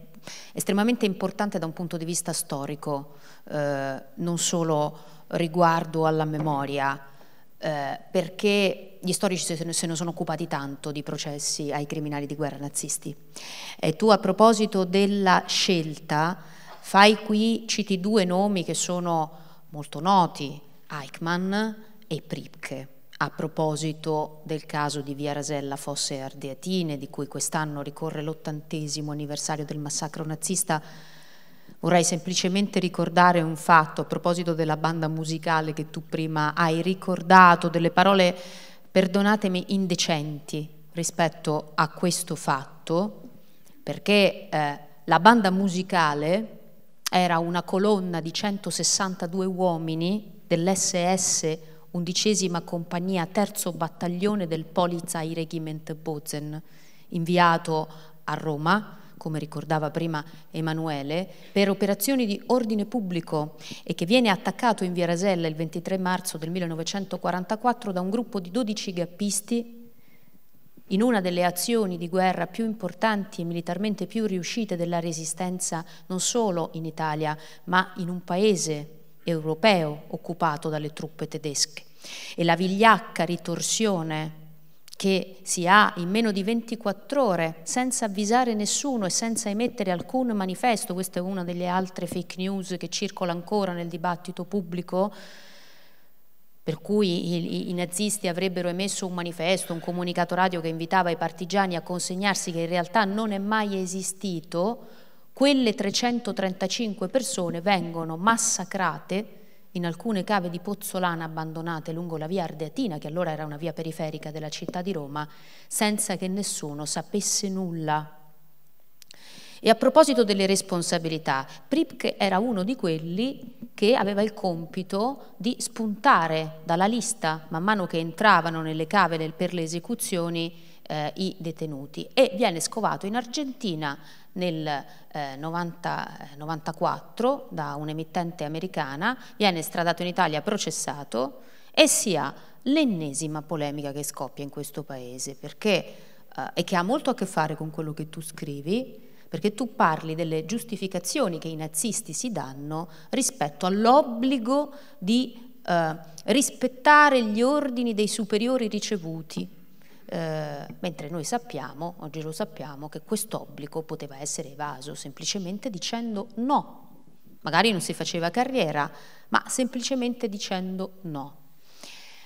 estremamente importante da un punto di vista storico, eh, non solo riguardo alla memoria, eh, perché gli storici se ne sono occupati tanto di processi ai criminali di guerra nazisti. E tu a proposito della scelta, fai qui, citi due nomi che sono molto noti, Eichmann e Pripke a proposito del caso di Via Rasella Fosse Ardeatine, di cui quest'anno ricorre l'ottantesimo anniversario del massacro nazista, vorrei semplicemente ricordare un fatto a proposito della banda musicale che tu prima hai ricordato, delle parole, perdonatemi, indecenti rispetto a questo fatto, perché eh, la banda musicale era una colonna di 162 uomini dell'SS undicesima compagnia, terzo battaglione del Polizei Regiment Bozen, inviato a Roma, come ricordava prima Emanuele, per operazioni di ordine pubblico e che viene attaccato in via Rasella il 23 marzo del 1944 da un gruppo di 12 gappisti in una delle azioni di guerra più importanti e militarmente più riuscite della resistenza non solo in Italia, ma in un paese europeo occupato dalle truppe tedesche e la vigliacca ritorsione che si ha in meno di 24 ore senza avvisare nessuno e senza emettere alcun manifesto, questa è una delle altre fake news che circola ancora nel dibattito pubblico, per cui i, nazisti avrebbero emesso un manifesto, un comunicato radio che invitava i partigiani a consegnarsi, che in realtà non è mai esistito, quelle 335 persone vengono massacrate in alcune cave di pozzolana abbandonate lungo la via Ardeatina, che allora era una via periferica della città di Roma, senza che nessuno sapesse nulla. E a proposito delle responsabilità, Pripke era uno di quelli che aveva il compito di spuntare dalla lista, man mano che entravano nelle cave per le esecuzioni, eh, i detenuti e viene scovato in Argentina nel eh, 90, 94 eh, da un'emittente americana, viene stradato in Italia, processato e si ha l'ennesima polemica che scoppia in questo paese perché, eh, e che ha molto a che fare con quello che tu scrivi, perché tu parli delle giustificazioni che i nazisti si danno rispetto all'obbligo di eh, rispettare gli ordini dei superiori ricevuti eh, mentre noi sappiamo, oggi lo sappiamo, che questo obbligo poteva essere evaso semplicemente dicendo no. Magari non si faceva carriera, ma semplicemente dicendo no.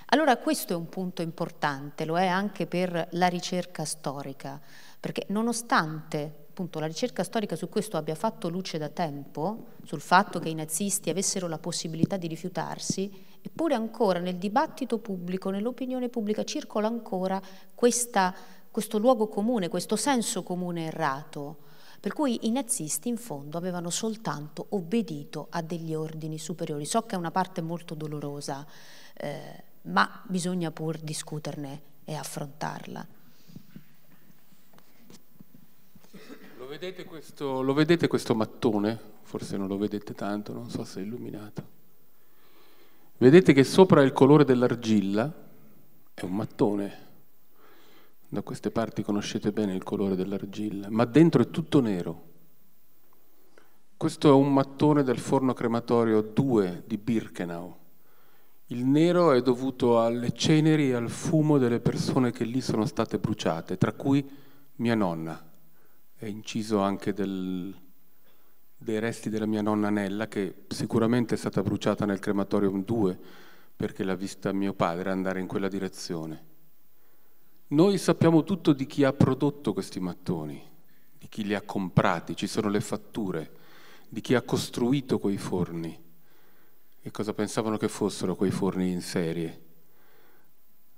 Allora questo è un punto importante, lo è anche per la ricerca storica, perché nonostante appunto la ricerca storica su questo abbia fatto luce da tempo, sul fatto che i nazisti avessero la possibilità di rifiutarsi, Eppure ancora nel dibattito pubblico, nell'opinione pubblica circola ancora questa, questo luogo comune, questo senso comune errato, per cui i nazisti in fondo avevano soltanto obbedito a degli ordini superiori. So che è una parte molto dolorosa, eh, ma bisogna pur discuterne e affrontarla. Lo vedete questo, lo vedete questo mattone? Forse non lo vedete tanto, non so se è illuminato. Vedete che sopra il colore dell'argilla è un mattone. Da queste parti conoscete bene il colore dell'argilla, ma dentro è tutto nero. Questo è un mattone del forno crematorio 2 di Birkenau. Il nero è dovuto alle ceneri e al fumo delle persone che lì sono state bruciate, tra cui mia nonna. È inciso anche del, dei resti della mia nonna Nella, che sicuramente è stata bruciata nel crematorium 2, perché l'ha vista mio padre andare in quella direzione. Noi sappiamo tutto di chi ha prodotto questi mattoni, di chi li ha comprati, ci sono le fatture, di chi ha costruito quei forni e cosa pensavano che fossero quei forni in serie.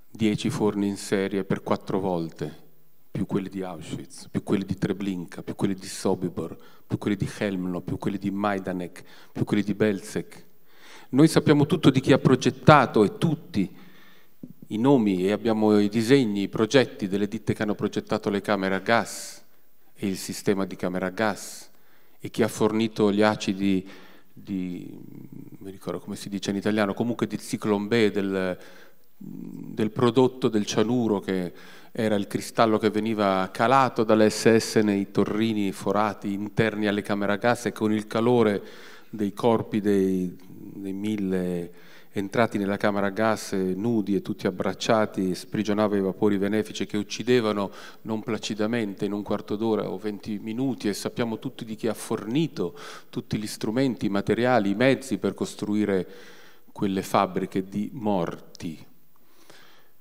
Dieci forni in serie per quattro volte più quelli di Auschwitz, più quelli di Treblinka, più quelli di Sobibor, più quelli di Helmlo, più quelli di Majdanek, più quelli di Belzec. Noi sappiamo tutto di chi ha progettato e tutti i nomi e abbiamo i disegni, i progetti delle ditte che hanno progettato le camere a gas e il sistema di camere a gas e chi ha fornito gli acidi di, mi ricordo come si dice in italiano, comunque di ciclone B del, del prodotto del cianuro che era il cristallo che veniva calato dall'SS nei torrini forati interni alle camere a gas e con il calore dei corpi dei, dei mille entrati nella camera a gas eh, nudi e tutti abbracciati sprigionava i vapori benefici che uccidevano non placidamente in un quarto d'ora o venti minuti e sappiamo tutti di chi ha fornito tutti gli strumenti, i materiali, i mezzi per costruire quelle fabbriche di morti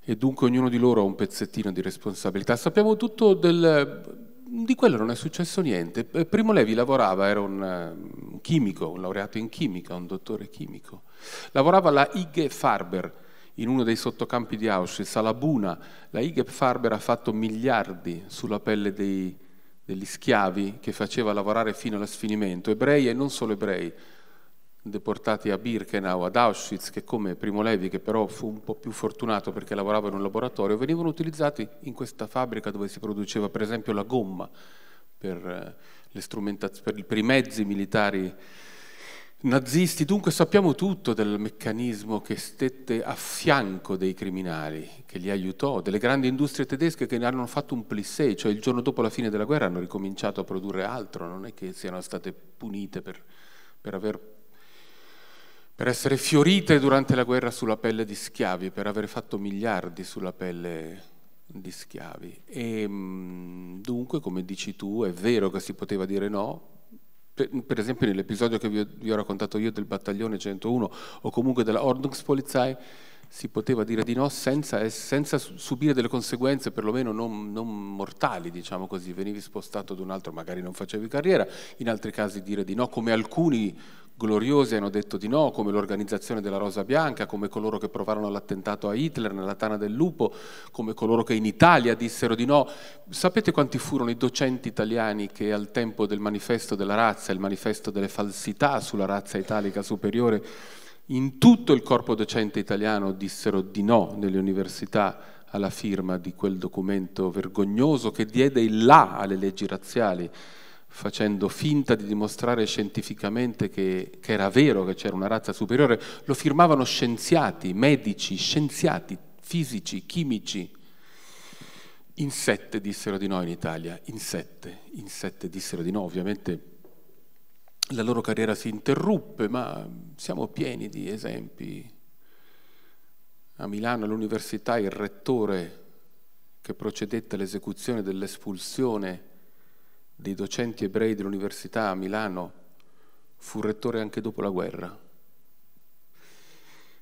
e dunque ognuno di loro ha un pezzettino di responsabilità. Sappiamo tutto del... Di quello non è successo niente. Primo Levi lavorava, era un, chimico, un laureato in chimica, un dottore chimico. Lavorava alla IG Farber, in uno dei sottocampi di Auschwitz, alla Buna. la IG Farber ha fatto miliardi sulla pelle dei, degli schiavi che faceva lavorare fino allo sfinimento, ebrei e non solo ebrei, deportati a Birkenau, ad Auschwitz, che come Primo Levi, che però fu un po' più fortunato perché lavorava in un laboratorio, venivano utilizzati in questa fabbrica dove si produceva per esempio la gomma per, eh, per, per i mezzi militari nazisti. Dunque sappiamo tutto del meccanismo che stette a fianco dei criminali, che li aiutò, delle grandi industrie tedesche che ne hanno fatto un plissé, cioè il giorno dopo la fine della guerra hanno ricominciato a produrre altro, non è che siano state punite per, per aver per essere fiorite durante la guerra sulla pelle di schiavi, per aver fatto miliardi sulla pelle di schiavi. E mm, dunque, come dici tu, è vero che si poteva dire no. Per, esempio nell'episodio che vi ho, vi ho, raccontato io del battaglione 101 o comunque della Ordnungspolizei si poteva dire di no senza, eh, senza subire delle conseguenze perlomeno non, non, mortali, diciamo così, venivi spostato ad un altro, magari non facevi carriera, in altri casi dire di no come alcuni gloriosi hanno detto di no, come l'organizzazione della Rosa Bianca, come coloro che provarono l'attentato a Hitler nella Tana del Lupo, come coloro che in Italia dissero di no. Sapete quanti furono i docenti italiani che al tempo del manifesto della razza, il manifesto delle falsità sulla razza italica superiore, in tutto il corpo docente italiano dissero di no nelle università alla firma di quel documento vergognoso che diede il là alle leggi razziali facendo finta di dimostrare scientificamente che, che era vero che c'era una razza superiore, lo firmavano scienziati, medici, scienziati, fisici, chimici. In sette dissero di no in Italia, in sette, in sette dissero di no, ovviamente la loro carriera si interruppe, ma siamo pieni di esempi. A Milano all'università il rettore che procedette all'esecuzione dell'espulsione dei docenti ebrei dell'università a Milano, fu rettore anche dopo la guerra,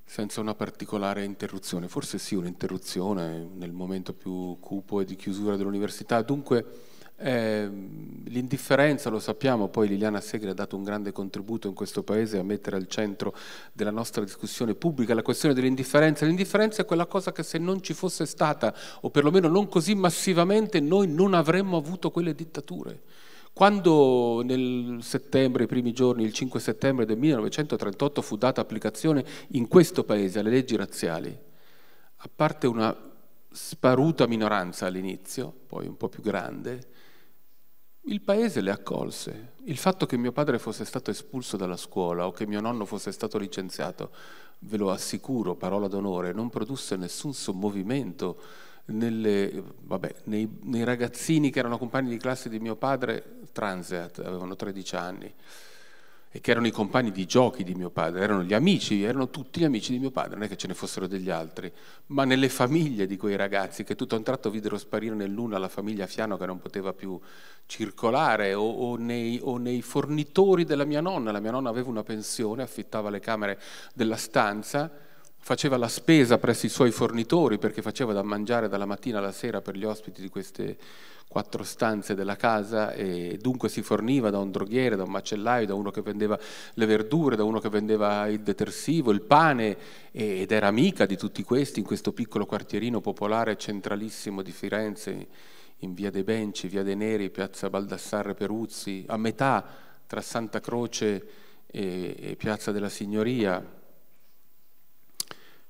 senza una particolare interruzione, forse sì un'interruzione nel momento più cupo e di chiusura dell'università. Dunque eh, l'indifferenza, lo sappiamo, poi Liliana Segre ha dato un grande contributo in questo Paese a mettere al centro della nostra discussione pubblica la questione dell'indifferenza. L'indifferenza è quella cosa che se non ci fosse stata, o perlomeno non così massivamente, noi non avremmo avuto quelle dittature. Quando nel settembre, i primi giorni, il 5 settembre del 1938 fu data applicazione in questo Paese alle leggi razziali, a parte una sparuta minoranza all'inizio, poi un po' più grande, il paese le accolse. Il fatto che mio padre fosse stato espulso dalla scuola o che mio nonno fosse stato licenziato, ve lo assicuro, parola d'onore, non produsse nessun sommovimento nelle, vabbè, nei, nei ragazzini che erano compagni di classe di mio padre, transeat, avevano 13 anni e che erano i compagni di giochi di mio padre, erano gli amici, erano tutti gli amici di mio padre, non è che ce ne fossero degli altri, ma nelle famiglie di quei ragazzi che tutto a un tratto videro sparire nell'una la famiglia Fiano che non poteva più circolare o, o, nei, o nei fornitori della mia nonna, la mia nonna aveva una pensione, affittava le camere della stanza faceva la spesa presso i suoi fornitori perché faceva da mangiare dalla mattina alla sera per gli ospiti di queste quattro stanze della casa e dunque si forniva da un droghiere, da un macellaio, da uno che vendeva le verdure, da uno che vendeva il detersivo, il pane ed era amica di tutti questi in questo piccolo quartierino popolare centralissimo di Firenze in via dei Benci, via dei Neri, piazza Baldassarre Peruzzi, a metà tra Santa Croce e, e piazza della Signoria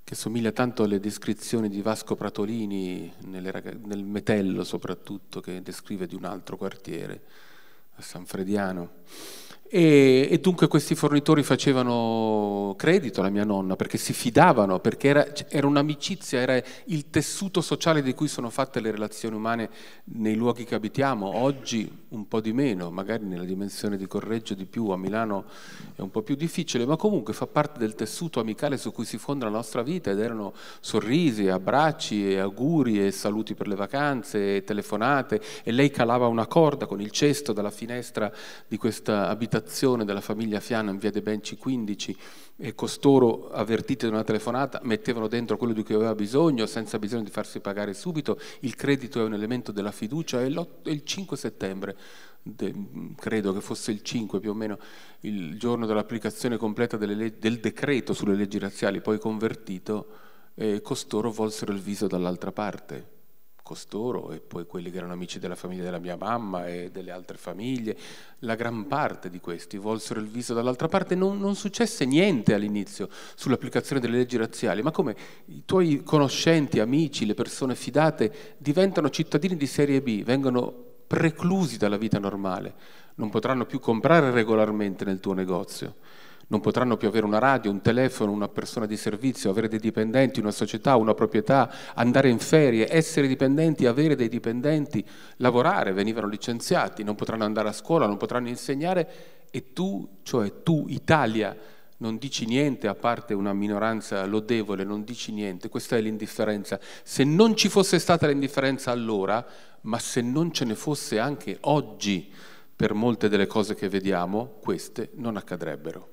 che somiglia tanto alle descrizioni di Vasco Pratolini, nel Metello soprattutto, che descrive di un altro quartiere, a San Frediano. E, e, dunque questi fornitori facevano credito alla mia nonna perché si fidavano, perché era, cioè, era, un'amicizia, era il tessuto sociale di cui sono fatte le relazioni umane nei luoghi che abitiamo. Oggi un po' di meno, magari nella dimensione di Correggio di più, a Milano è un po' più difficile, ma comunque fa parte del tessuto amicale su cui si fonda la nostra vita ed erano sorrisi, abbracci, e auguri e saluti per le vacanze, e telefonate e lei calava una corda con il cesto dalla finestra di questa abitazione abitazione della famiglia Fiano in via De Benci 15 e costoro, avvertiti da una telefonata, mettevano dentro quello di cui aveva bisogno, senza bisogno di farsi pagare subito. Il credito è un elemento della fiducia e il 5 settembre, credo che fosse il 5 più o meno, il giorno dell'applicazione completa del decreto sulle leggi razziali, poi convertito, costoro volsero il viso dall'altra parte costoro e poi quelli che erano amici della famiglia della mia mamma e delle altre famiglie, la gran parte di questi volsero il viso dall'altra parte, non, non successe niente all'inizio sull'applicazione delle leggi razziali, ma come i tuoi conoscenti, amici, le persone fidate diventano cittadini di serie B, vengono preclusi dalla vita normale, non potranno più comprare regolarmente nel tuo negozio non potranno più avere una radio, un telefono, una persona di servizio, avere dei dipendenti, una società, una proprietà, andare in ferie, essere dipendenti, avere dei dipendenti, lavorare, venivano licenziati, non potranno andare a scuola, non potranno insegnare e tu, cioè tu Italia, non dici niente, a parte una minoranza lodevole, non dici niente, questa è l'indifferenza. Se non ci fosse stata l'indifferenza allora, ma se non ce ne fosse anche oggi per molte delle cose che vediamo, queste non accadrebbero.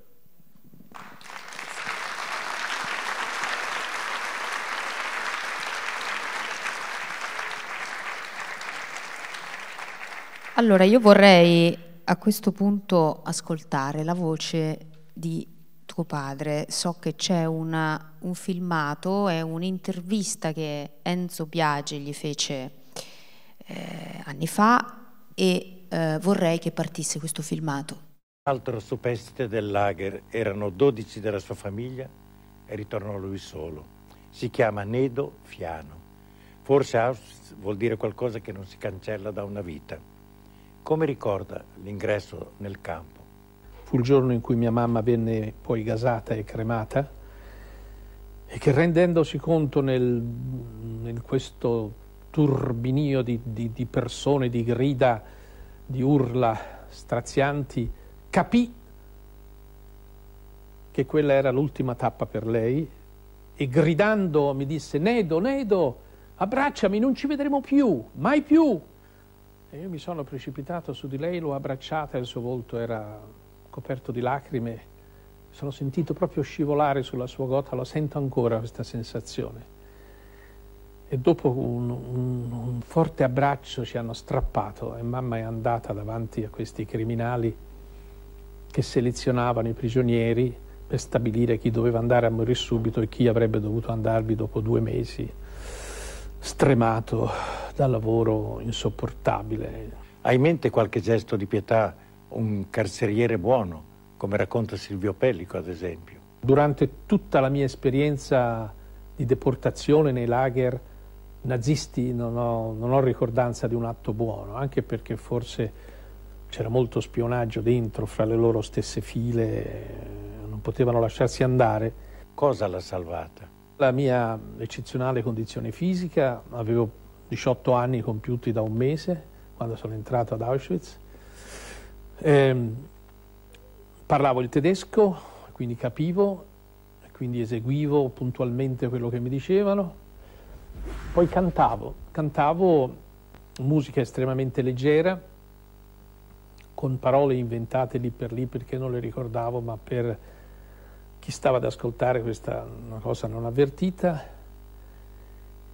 Allora, io vorrei a questo punto ascoltare la voce di tuo padre. So che c'è una, un filmato, è un'intervista che Enzo Biagi gli fece eh, anni fa e eh, vorrei che partisse questo filmato. L'altro superstite del lager erano 12 della sua famiglia e ritornò lui solo. Si chiama Nedo Fiano. Forse Auschwitz vuol dire qualcosa che non si cancella da una vita. Come ricorda l'ingresso nel campo? Fu il giorno in cui mia mamma venne poi gasata e cremata e che rendendosi conto nel, in questo turbinio di, di, di persone, di grida, di urla strazianti, capì che quella era l'ultima tappa per lei e gridando mi disse Nedo, Nedo, abbracciami, non ci vedremo più, mai più, e io mi sono precipitato su di lei, l'ho abbracciata, il suo volto era coperto di lacrime. Sono sentito proprio scivolare sulla sua gota, la sento ancora questa sensazione. E dopo un, un, un forte abbraccio ci hanno strappato e mamma è andata davanti a questi criminali che selezionavano i prigionieri per stabilire chi doveva andare a morire subito e chi avrebbe dovuto andarvi dopo due mesi stremato dal lavoro insopportabile. Hai in mente qualche gesto di pietà, un carceriere buono, come racconta Silvio Pellico ad esempio? Durante tutta la mia esperienza di deportazione nei lager nazisti non ho, non ho ricordanza di un atto buono, anche perché forse c'era molto spionaggio dentro fra le loro stesse file, non potevano lasciarsi andare. Cosa l'ha salvata? La mia eccezionale condizione fisica, avevo 18 anni compiuti da un mese quando sono entrato ad Auschwitz, eh, parlavo il tedesco, quindi capivo, quindi eseguivo puntualmente quello che mi dicevano, poi cantavo, cantavo musica estremamente leggera, con parole inventate lì per lì perché non le ricordavo, ma per chi stava ad ascoltare questa una cosa non avvertita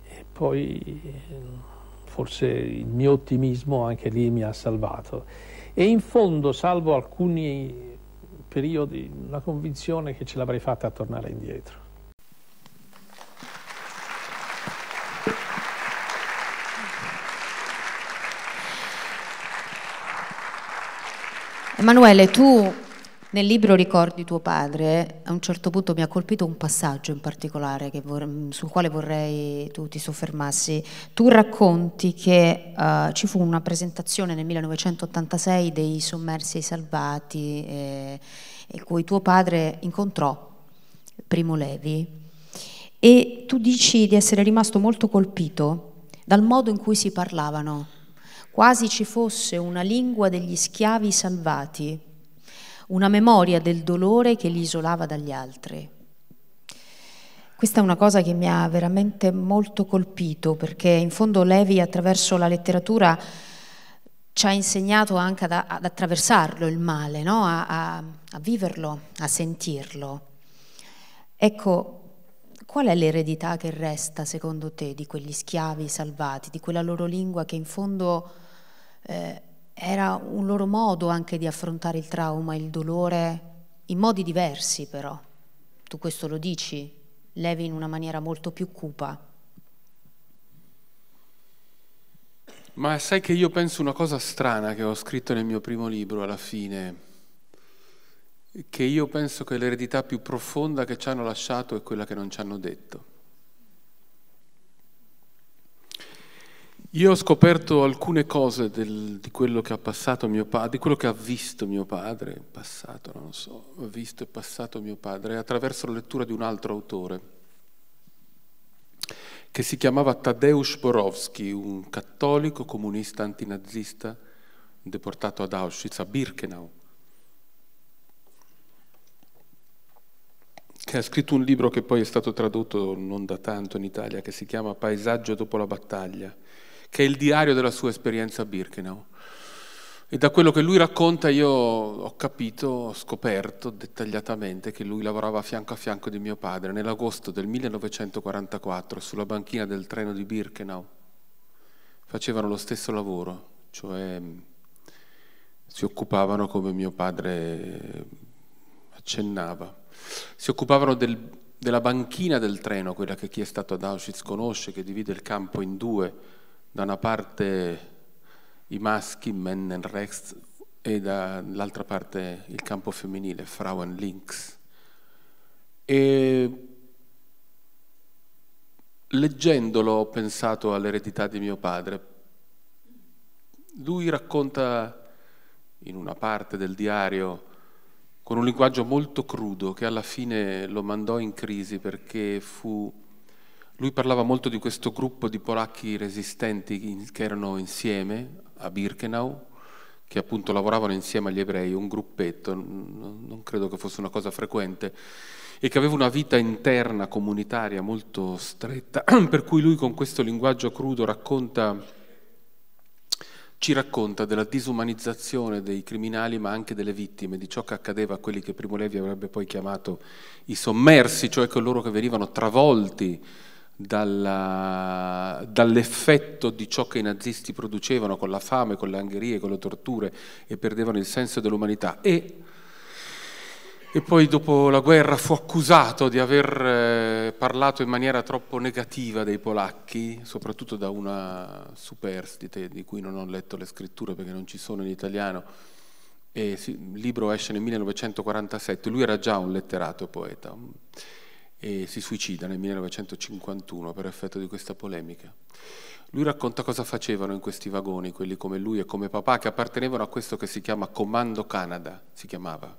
e poi forse il mio ottimismo anche lì mi ha salvato e in fondo salvo alcuni periodi una convinzione che ce l'avrei fatta a tornare indietro. Emanuele, tu nel libro Ricordi tuo padre, a un certo punto mi ha colpito un passaggio in particolare sul quale vorrei tu ti soffermassi. Tu racconti che uh, ci fu una presentazione nel 1986 dei Sommersi e i Salvati, eh, e cui tuo padre incontrò Primo Levi, e tu dici di essere rimasto molto colpito dal modo in cui si parlavano, quasi ci fosse una lingua degli schiavi salvati una memoria del dolore che li isolava dagli altri. Questa è una cosa che mi ha veramente molto colpito perché in fondo Levi attraverso la letteratura ci ha insegnato anche ad, ad attraversarlo il male, no? a, a, a viverlo, a sentirlo. Ecco, qual è l'eredità che resta secondo te di quegli schiavi salvati, di quella loro lingua che in fondo eh, era un loro modo anche di affrontare il trauma, il dolore, in modi diversi però. Tu questo lo dici, levi in una maniera molto più cupa. Ma sai che io penso una cosa strana che ho scritto nel mio primo libro alla fine, che io penso che l'eredità più profonda che ci hanno lasciato è quella che non ci hanno detto. Io ho scoperto alcune cose del, di quello che ha passato mio padre, di quello che ha visto mio padre, passato, non lo so, ha visto e passato mio padre, attraverso la lettura di un altro autore, che si chiamava Tadeusz Borowski, un cattolico comunista antinazista deportato ad Auschwitz, a Birkenau, che ha scritto un libro che poi è stato tradotto non da tanto in Italia, che si chiama Paesaggio dopo la battaglia che è il diario della sua esperienza a Birkenau. E da quello che lui racconta io ho capito, ho scoperto dettagliatamente che lui lavorava fianco a fianco di mio padre nell'agosto del 1944 sulla banchina del treno di Birkenau. Facevano lo stesso lavoro, cioè mm, si occupavano come mio padre eh, accennava, si occupavano del, della banchina del treno, quella che chi è stato ad Auschwitz conosce, che divide il campo in due da una parte i maschi, men Männen rechts, e dall'altra parte il campo femminile, Frauen links. E leggendolo ho pensato all'eredità di mio padre. Lui racconta in una parte del diario con un linguaggio molto crudo che alla fine lo mandò in crisi perché fu lui parlava molto di questo gruppo di polacchi resistenti che erano insieme a Birkenau, che appunto lavoravano insieme agli ebrei, un gruppetto, non credo che fosse una cosa frequente, e che aveva una vita interna, comunitaria molto stretta, per cui lui con questo linguaggio crudo racconta, ci racconta della disumanizzazione dei criminali ma anche delle vittime, di ciò che accadeva a quelli che Primo Levi avrebbe poi chiamato i sommersi, cioè coloro che venivano travolti dalla, dall'effetto di ciò che i nazisti producevano con la fame, con le angherie, con le torture e perdevano il senso dell'umanità. E, e poi dopo la guerra fu accusato di aver eh, parlato in maniera troppo negativa dei polacchi, soprattutto da una superstite di cui non ho letto le scritture perché non ci sono in italiano. E, sì, il libro esce nel 1947, lui era già un letterato poeta e si suicida nel 1951 per effetto di questa polemica. Lui racconta cosa facevano in questi vagoni quelli come lui e come papà che appartenevano a questo che si chiama Comando Canada, si chiamava,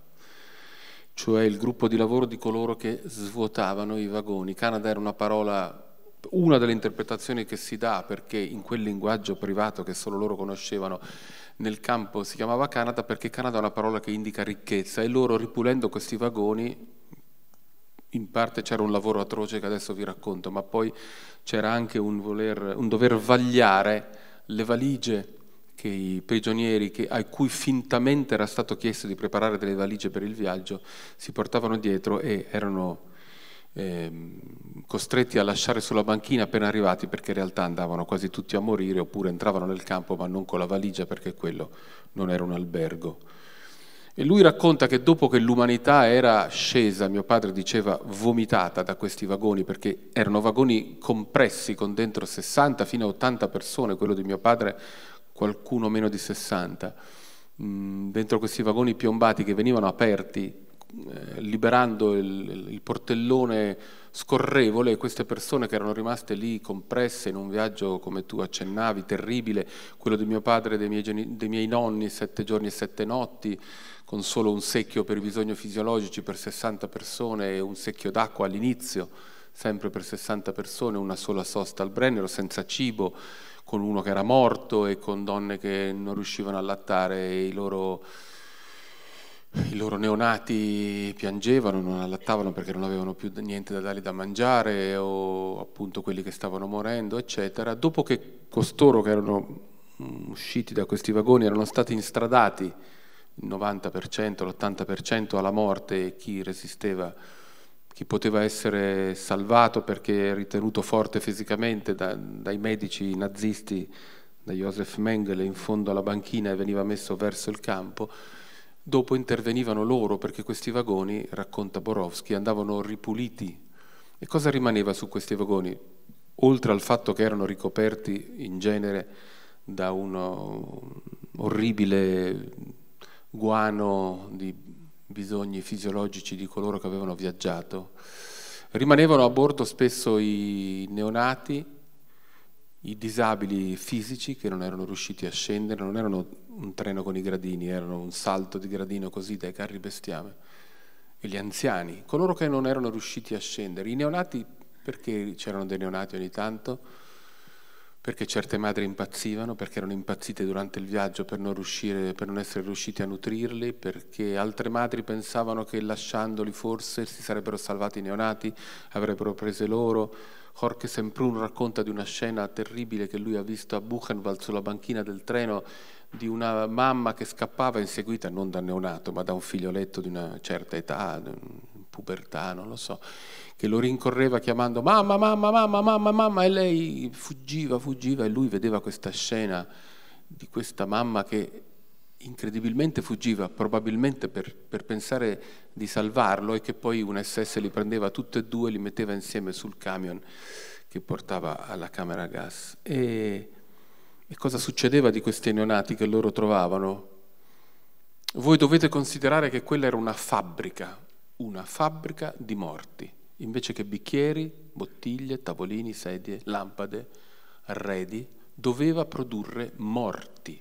cioè il gruppo di lavoro di coloro che svuotavano i vagoni. Canada era una parola una delle interpretazioni che si dà, perché in quel linguaggio privato che solo loro conoscevano nel campo si chiamava Canada, perché Canada è una parola che indica ricchezza e loro ripulendo questi vagoni in parte c'era un lavoro atroce che adesso vi racconto, ma poi c'era anche un, voler, un dover vagliare le valigie che i prigionieri, che, a cui fintamente era stato chiesto di preparare delle valigie per il viaggio, si portavano dietro e erano ehm, costretti a lasciare sulla banchina appena arrivati perché in realtà andavano quasi tutti a morire oppure entravano nel campo ma non con la valigia perché quello non era un albergo e lui racconta che dopo che l'umanità era scesa, mio padre diceva vomitata da questi vagoni, perché erano vagoni compressi con dentro 60 fino a 80 persone, quello di mio padre qualcuno meno di 60, mm, dentro questi vagoni piombati che venivano aperti, eh, liberando il portellone scorrevole e queste persone che erano rimaste lì compresse in un viaggio, come tu accennavi, terribile, quello di mio padre e dei miei, geni- dei miei nonni, sette giorni e sette notti, con solo un secchio per i bisogni fisiologici per 60 persone e un secchio d'acqua all'inizio, sempre per 60 persone, una sola sosta al Brennero, senza cibo, con uno che era morto e con donne che non riuscivano a allattare i loro i loro neonati piangevano, non allattavano perché non avevano più niente da dargli da mangiare o appunto quelli che stavano morendo, eccetera. Dopo che costoro che erano mm, usciti da questi vagoni erano stati instradati il 90%, l'80% alla morte e chi resisteva, chi poteva essere salvato perché ritenuto forte fisicamente da, dai medici nazisti, da Josef Mengele in fondo alla banchina e veniva messo verso il campo, Dopo intervenivano loro perché questi vagoni, racconta Borowski, andavano ripuliti. E cosa rimaneva su questi vagoni? Oltre al fatto che erano ricoperti in genere da un uh, orribile guano di bisogni fisiologici di coloro che avevano viaggiato, rimanevano a bordo spesso i neonati, i disabili fisici che non erano riusciti a scendere, non erano un treno con i gradini, erano un salto di gradino così dai carri bestiame. E gli anziani, coloro che non erano riusciti a scendere, i neonati, perché c'erano dei neonati ogni tanto? Perché certe madri impazzivano, perché erano impazzite durante il viaggio per non, riuscire, per non essere riusciti a nutrirli, perché altre madri pensavano che lasciandoli forse si sarebbero salvati i neonati, avrebbero preso loro Jorge Semprun racconta di una scena terribile che lui ha visto a Buchenwald sulla banchina del treno di una mamma che scappava inseguita non da neonato ma da un figlioletto di una certa età, pubertà, non lo so, che lo rincorreva chiamando mamma, mamma, mamma, mamma, mamma e lei fuggiva, fuggiva e lui vedeva questa scena di questa mamma che incredibilmente fuggiva, probabilmente per, per, pensare di salvarlo e che poi un SS li prendeva tutti e due e li metteva insieme sul camion che portava alla camera a gas. E, e cosa succedeva di questi neonati che loro trovavano? Voi dovete considerare che quella era una fabbrica, una fabbrica di morti, invece che bicchieri, bottiglie, tavolini, sedie, lampade, arredi, doveva produrre morti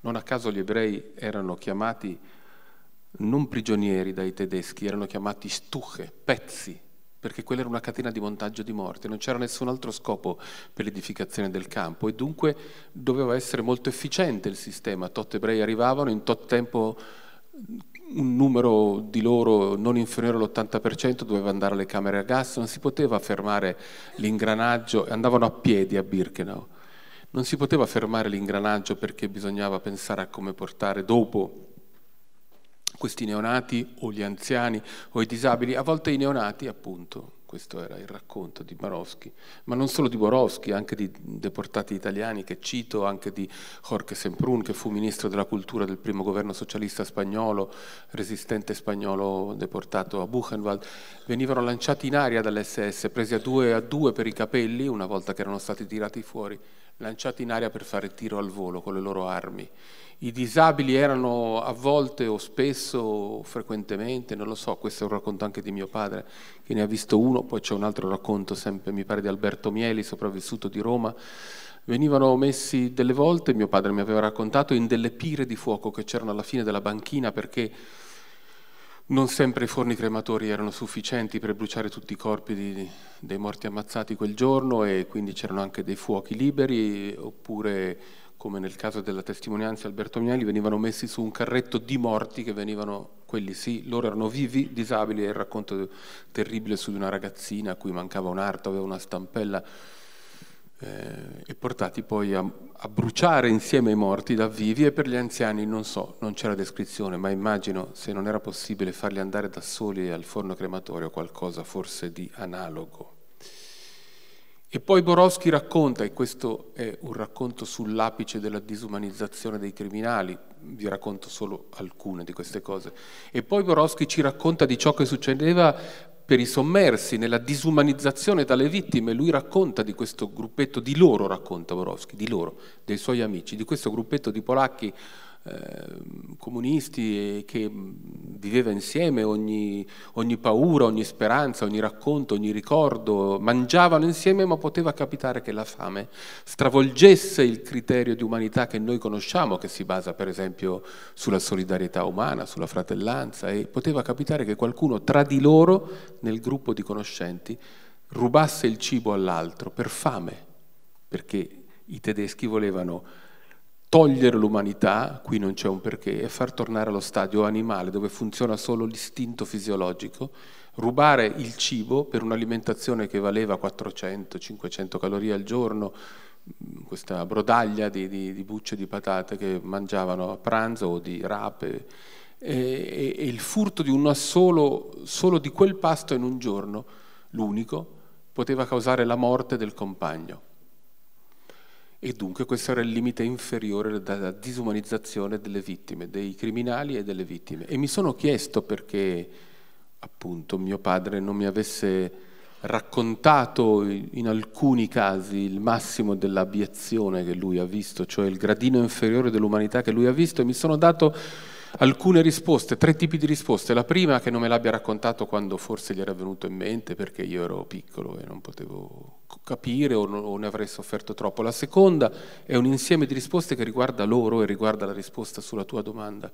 non a caso gli ebrei erano chiamati non prigionieri dai tedeschi, erano chiamati stuche, pezzi, perché quella era una catena di montaggio di morte, non c'era nessun altro scopo per l'edificazione del campo e dunque doveva essere molto efficiente il sistema, tot ebrei arrivavano, in tot tempo un numero di loro non inferiore all'80% doveva andare alle camere a gas, non si poteva fermare l'ingranaggio, andavano a piedi a Birkenau. Non si poteva fermare l'ingranaggio perché bisognava pensare a come portare dopo questi neonati o gli anziani o i disabili, a volte i neonati appunto, questo era il racconto di Borowski, ma non solo di Borowski, anche di deportati italiani che cito, anche di Jorge Semprun che fu ministro della cultura del primo governo socialista spagnolo, resistente spagnolo deportato a Buchenwald, venivano lanciati in aria dall'SS, presi a due a due per i capelli una volta che erano stati tirati fuori lanciati in aria per fare tiro al volo con le loro armi. I disabili erano a volte o spesso, o frequentemente, non lo so, questo è un racconto anche di mio padre, che ne ha visto uno, poi c'è un altro racconto sempre, mi pare di Alberto Mieli, sopravvissuto di Roma, venivano messi delle volte, mio padre mi aveva raccontato, in delle pire di fuoco che c'erano alla fine della banchina perché non sempre i forni crematori erano sufficienti per bruciare tutti i corpi di, dei morti ammazzati quel giorno e quindi c'erano anche dei fuochi liberi oppure come nel caso della testimonianza Alberto Mignali, venivano messi su un carretto di morti che venivano, quelli sì, loro erano vivi, disabili, e il racconto terribile su di una ragazzina a cui mancava un'arto, aveva una stampella eh, e portati poi a, a, bruciare insieme ai morti da vivi e per gli anziani non so, non c'è la descrizione, ma immagino se non era possibile farli andare da soli al forno crematorio qualcosa forse di analogo. E poi Borowski racconta, e questo è un racconto sull'apice della disumanizzazione dei criminali, vi racconto solo alcune di queste cose, e poi Borowski ci racconta di ciò che succedeva per i sommersi, nella disumanizzazione dalle vittime, lui racconta di questo gruppetto, di loro racconta Borowski, di loro, dei suoi amici, di questo gruppetto di polacchi eh, comunisti che mm, viveva insieme ogni, ogni, paura, ogni speranza, ogni racconto, ogni ricordo, mangiavano insieme ma poteva capitare che la fame stravolgesse il criterio di umanità che noi conosciamo, che si basa per esempio sulla solidarietà umana, sulla fratellanza e poteva capitare che qualcuno tra di loro nel gruppo di conoscenti rubasse il cibo all'altro per fame, perché i tedeschi volevano togliere l'umanità, qui non c'è un perché, e far tornare allo stadio animale dove funziona solo l'istinto fisiologico, rubare il cibo per un'alimentazione che valeva 400-500 calorie al giorno, mm, questa brodaglia di, di, di, bucce di patate che mangiavano a pranzo o di rape, e, e, e il furto di uno solo, solo di quel pasto in un giorno, l'unico, poteva causare la morte del compagno e dunque questo era il limite inferiore della disumanizzazione delle vittime, dei criminali e delle vittime. E mi sono chiesto perché appunto mio padre non mi avesse raccontato in alcuni casi il massimo dell'abiezione che lui ha visto, cioè il gradino inferiore dell'umanità che lui ha visto e mi sono dato alcune risposte, tre tipi di risposte. La prima che non me l'abbia raccontato quando forse gli era venuto in mente perché io ero piccolo e non potevo capire o, non, o ne avrei sofferto troppo. La seconda è un insieme di risposte che riguarda loro e riguarda la risposta sulla tua domanda.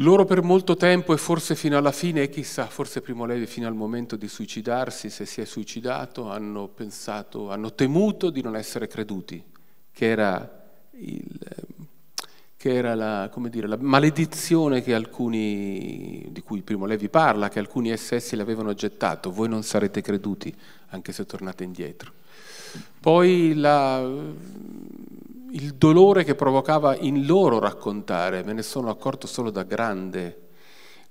Loro per molto tempo e forse fino alla fine, e chissà, forse Primo Levi fino al momento di suicidarsi, se si è suicidato, hanno pensato, hanno temuto di non essere creduti, che era il, che era la, dire, la maledizione alcuni, di cui Primo Levi parla, che alcuni SS le avevano gettato, voi non sarete creduti anche se tornate indietro. Poi la, il dolore che provocava in loro raccontare, me ne sono accorto solo da grande,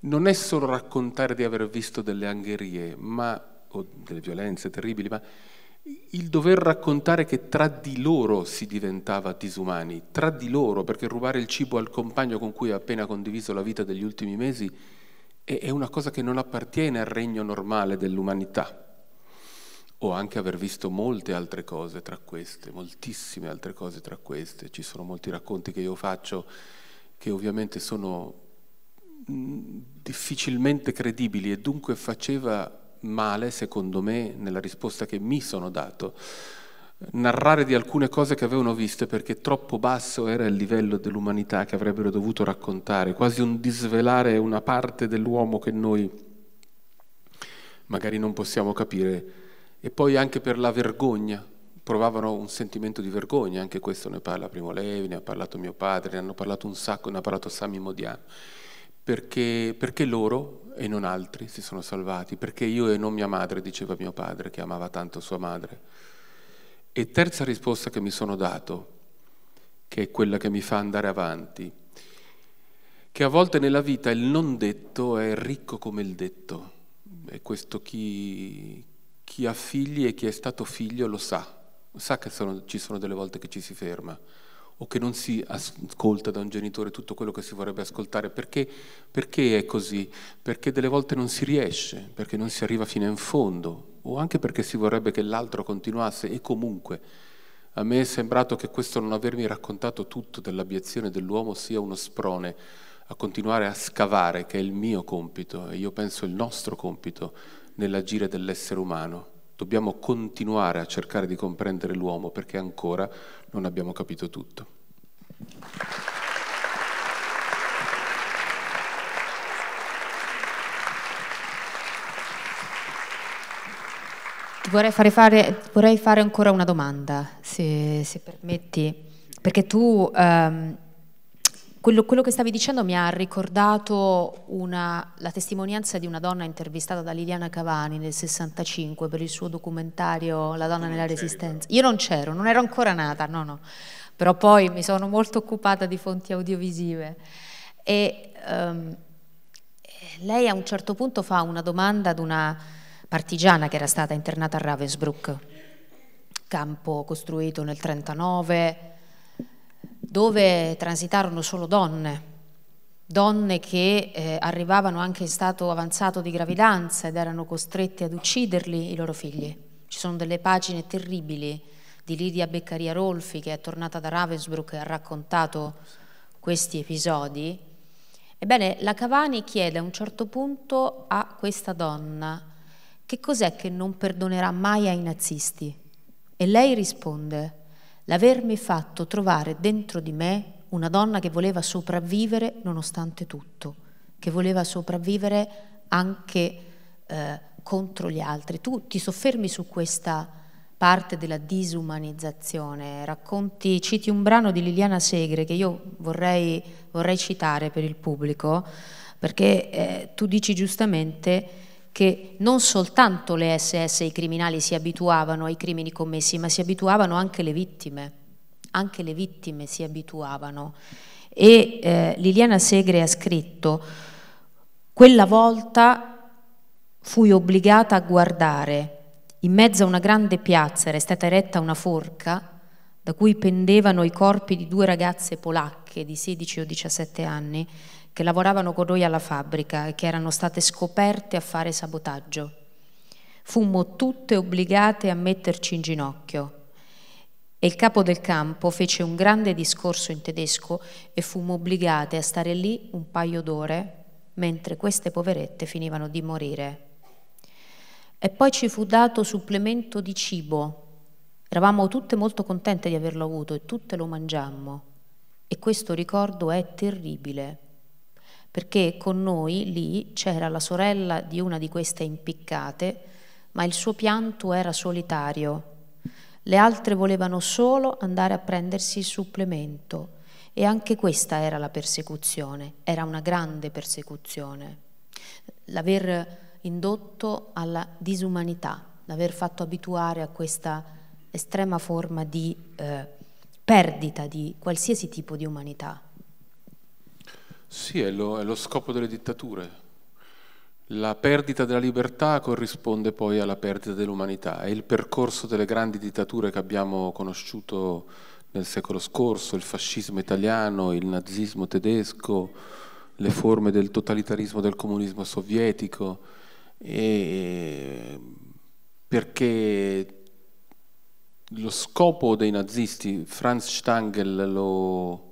non è solo raccontare di aver visto delle angherie ma, o delle violenze terribili, ma il dover raccontare che tra di loro si diventava disumani, tra di loro, perché rubare il cibo al compagno con cui ha appena condiviso la vita degli ultimi mesi è una cosa che non appartiene al regno normale dell'umanità. O anche aver visto molte altre cose tra queste, moltissime altre cose tra queste. Ci sono molti racconti che io faccio che ovviamente sono difficilmente credibili e dunque faceva male, secondo me, nella risposta che mi sono dato. Narrare di alcune cose che avevano visto perché troppo basso era il livello dell'umanità che avrebbero dovuto raccontare, quasi un disvelare una parte dell'uomo che noi magari non possiamo capire. E poi anche per la vergogna, provavano un sentimento di vergogna, anche questo ne parla Primo Levi, ne ha parlato mio padre, ne hanno parlato un sacco, ne ha parlato Sami Modiano, perché, perché loro, e non altri si sono salvati, perché io e non mia madre, diceva mio padre che amava tanto sua madre. E terza risposta che mi sono dato, che è quella che mi fa andare avanti, che a volte nella vita il non detto è ricco come il detto, e questo chi, chi ha figli e chi è stato figlio lo sa, sa che sono, ci sono delle volte che ci si ferma o che non si ascolta da un genitore tutto quello che si vorrebbe ascoltare. Perché, perché è così? Perché delle volte non si riesce, perché non si arriva fino in fondo, o anche perché si vorrebbe che l'altro continuasse e comunque. A me è sembrato che questo non avermi raccontato tutto dell'abiezione dell'uomo sia uno sprone a continuare a scavare, che è il mio compito e io penso il nostro compito nell'agire dell'essere umano. Dobbiamo continuare a cercare di comprendere l'uomo perché ancora non abbiamo capito tutto. Ti vorrei fare, fare, vorrei fare ancora una domanda, se, se permetti, perché tu... Um, quello, quello, che stavi dicendo mi ha ricordato una, la testimonianza di una donna intervistata da Liliana Cavani nel 65 per il suo documentario La donna nella resistenza. Io non c'ero, non ero ancora nata, no, no, però poi mi sono molto occupata di fonti audiovisive. E um, lei a un certo punto fa una domanda ad una partigiana che era stata internata a Ravensbrück, campo costruito nel 1939 dove transitarono solo donne, donne che eh, arrivavano anche in stato avanzato di gravidanza ed erano costrette ad ucciderli i loro figli. Ci sono delle pagine terribili di Lidia Beccaria Rolfi che è tornata da Ravensbrück e ha raccontato questi episodi. Ebbene, la Cavani chiede a un certo punto a questa donna che cos'è che non perdonerà mai ai nazisti e lei risponde l'avermi fatto trovare dentro di me una donna che voleva sopravvivere nonostante tutto, che voleva sopravvivere anche eh, contro gli altri. Tu ti soffermi su questa parte della disumanizzazione, racconti, citi un brano di Liliana Segre che io vorrei, vorrei citare per il pubblico, perché eh, tu dici giustamente che non soltanto le SS e i criminali si abituavano ai crimini commessi, ma si abituavano anche le vittime, anche le vittime si abituavano. E eh, Liliana Segre ha scritto, quella volta fui obbligata a guardare, in mezzo a una grande piazza era stata eretta una forca da cui pendevano i corpi di due ragazze polacche di 16 o 17 anni, che lavoravano con noi alla fabbrica e che erano state scoperte a fare sabotaggio. Fummo tutte obbligate a metterci in ginocchio e il capo del campo fece un grande discorso in tedesco e fummo obbligate a stare lì un paio d'ore mentre queste poverette finivano di morire. E poi ci fu dato supplemento di cibo. Eravamo tutte molto contente di averlo avuto e tutte lo mangiammo. E questo ricordo è terribile perché con noi lì c'era la sorella di una di queste impiccate, ma il suo pianto era solitario. Le altre volevano solo andare a prendersi il supplemento e anche questa era la persecuzione, era una grande persecuzione, l'aver indotto alla disumanità, l'aver fatto abituare a questa estrema forma di eh, perdita di qualsiasi tipo di umanità. Sì, è lo, è lo scopo delle dittature. La perdita della libertà corrisponde poi alla perdita dell'umanità. È il percorso delle grandi dittature che abbiamo conosciuto nel secolo scorso, il fascismo italiano, il nazismo tedesco, le forme del totalitarismo del comunismo sovietico, perché lo scopo dei nazisti, Franz Stangl lo,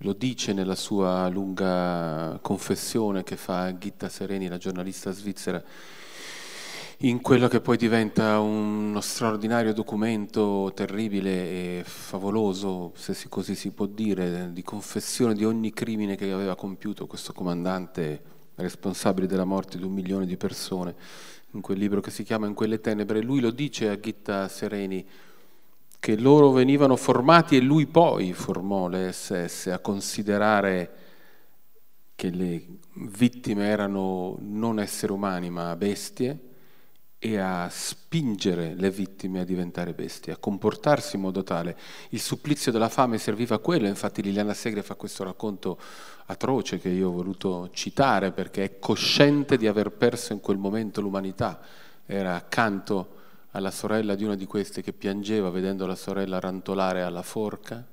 lo dice nella sua lunga confessione che fa a Ghitta Sereni, la giornalista svizzera, in quello che poi diventa uno straordinario documento terribile e favoloso, se così si può dire, di confessione di ogni crimine che aveva compiuto questo comandante responsabile della morte di un milione di persone, in quel libro che si chiama In quelle tenebre. Lui lo dice a Ghitta Sereni, che loro venivano formati e lui poi formò le SS a considerare che le vittime erano non esseri umani ma bestie e a spingere le vittime a diventare bestie, a comportarsi in modo tale. Il supplizio della fame serviva a quello, infatti Liliana Segre fa questo racconto atroce che io ho voluto citare perché è cosciente di aver perso in quel momento l'umanità, era accanto a alla sorella di una di queste che piangeva vedendo la sorella rantolare alla forca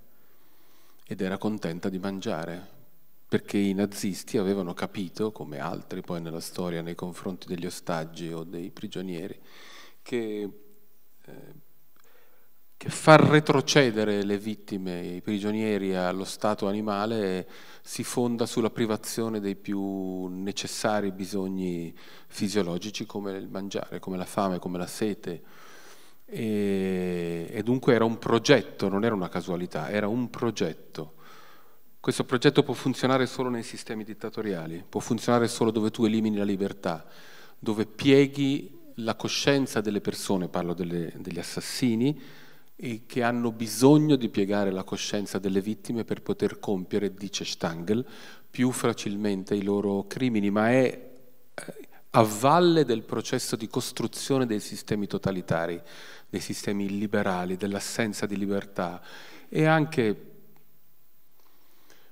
ed era contenta di mangiare, perché i nazisti avevano capito, come altri poi nella storia nei confronti degli ostaggi o dei prigionieri, che eh, che far retrocedere le vittime, i prigionieri allo stato animale si fonda sulla privazione dei più necessari bisogni fisiologici come il mangiare, come la fame, come la sete. E, e dunque era un progetto, non era una casualità, era un progetto. Questo progetto può funzionare solo nei sistemi dittatoriali, può funzionare solo dove tu elimini la libertà, dove pieghi la coscienza delle persone, parlo delle, degli assassini, e che hanno bisogno di piegare la coscienza delle vittime per poter compiere, dice Stangl, più facilmente i loro crimini, ma è eh, a valle del processo di costruzione dei sistemi totalitari, dei sistemi liberali, dell'assenza di libertà e anche,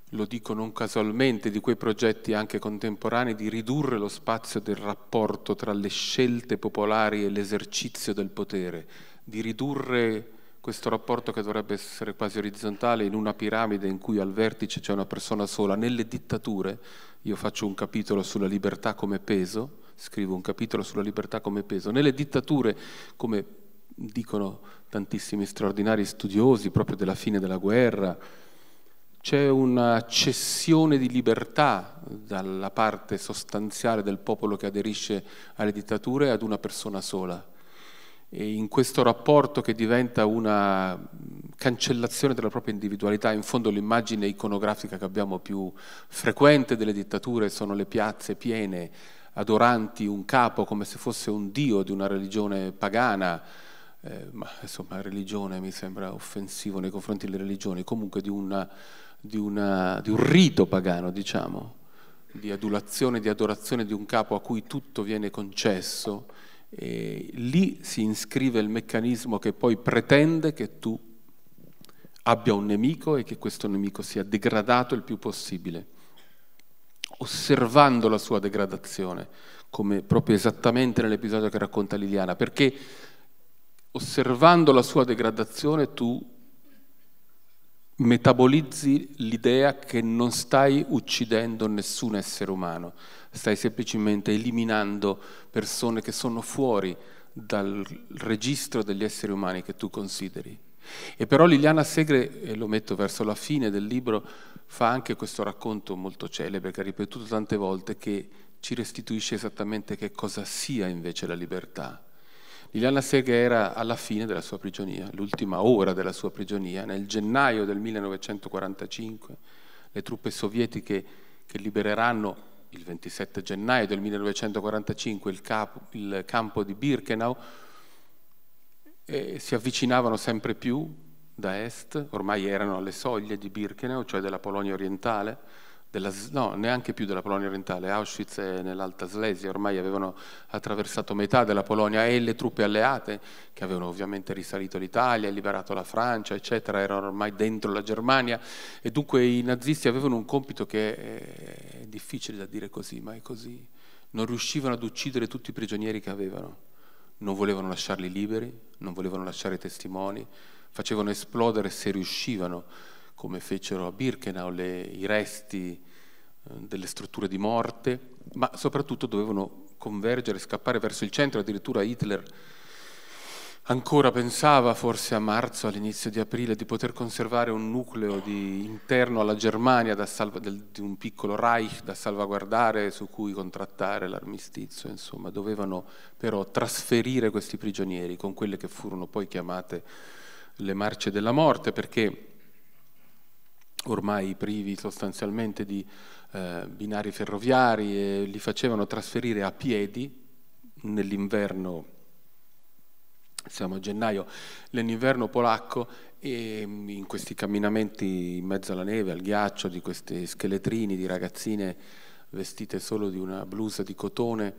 lo dico non casualmente, di quei progetti anche contemporanei di ridurre lo spazio del rapporto tra le scelte popolari e l'esercizio del potere, di ridurre questo rapporto che dovrebbe essere quasi orizzontale in una piramide in cui al vertice c'è una persona sola, nelle dittature, io faccio un capitolo sulla libertà come peso, scrivo un capitolo sulla libertà come peso, nelle dittature come dicono tantissimi straordinari studiosi proprio della fine della guerra, c'è una cessione di libertà dalla parte sostanziale del popolo che aderisce alle dittature ad una persona sola, e in questo rapporto che diventa una cancellazione della propria individualità, in fondo l'immagine iconografica che abbiamo più frequente delle dittature sono le piazze piene, adoranti un capo come se fosse un dio di una religione pagana, eh, ma insomma religione mi sembra offensivo nei confronti delle religioni, comunque di, una, di, una, di, un rito pagano, diciamo, di adulazione, di adorazione di un capo a cui tutto viene concesso e lì si iscrive il meccanismo che poi pretende che tu abbia un nemico e che questo nemico sia degradato il più possibile, osservando la sua degradazione, come proprio esattamente nell'episodio che racconta Liliana, perché osservando la sua degradazione tu metabolizzi l'idea che non stai uccidendo nessun essere umano, stai semplicemente eliminando persone che sono fuori dal registro degli esseri umani che tu consideri. E però Liliana Segre, e lo metto verso la fine del libro, fa anche questo racconto molto celebre che ha ripetuto tante volte che ci restituisce esattamente che cosa sia invece la libertà. Liliana Segre era alla fine della sua prigionia, l'ultima ora della sua prigionia, nel gennaio del 1945 le truppe sovietiche che libereranno il 27 gennaio del 1945 il, capo, il campo di Birkenau e eh, si avvicinavano sempre più da est, ormai erano alle soglie di Birkenau, cioè della Polonia orientale, della, no, neanche più della Polonia orientale, Auschwitz e nell'Alta Slesia ormai avevano attraversato metà della Polonia e le truppe alleate, che avevano ovviamente risalito l'Italia, liberato la Francia, eccetera, erano ormai dentro la Germania e dunque i nazisti avevano un compito che eh, è difficile da dire così, ma è così. Non riuscivano ad uccidere tutti i prigionieri che avevano, non volevano lasciarli liberi, non volevano lasciare testimoni, facevano esplodere se riuscivano come fecero a Birkenau le, i resti eh, delle strutture di morte, ma soprattutto dovevano convergere, scappare verso il centro, addirittura Hitler ancora pensava forse a marzo, all'inizio di aprile, di poter conservare un nucleo di, interno alla Germania salva, del, di un piccolo Reich da salvaguardare, su cui contrattare l'armistizio, insomma, dovevano però trasferire questi prigionieri con quelle che furono poi chiamate le marce della morte, perché ormai privi sostanzialmente di eh, binari ferroviari e li facevano trasferire a piedi nell'inverno, siamo a gennaio, nell'inverno polacco e mm, in questi camminamenti in mezzo alla neve, al ghiaccio, di questi scheletrini di ragazzine vestite solo di una blusa di cotone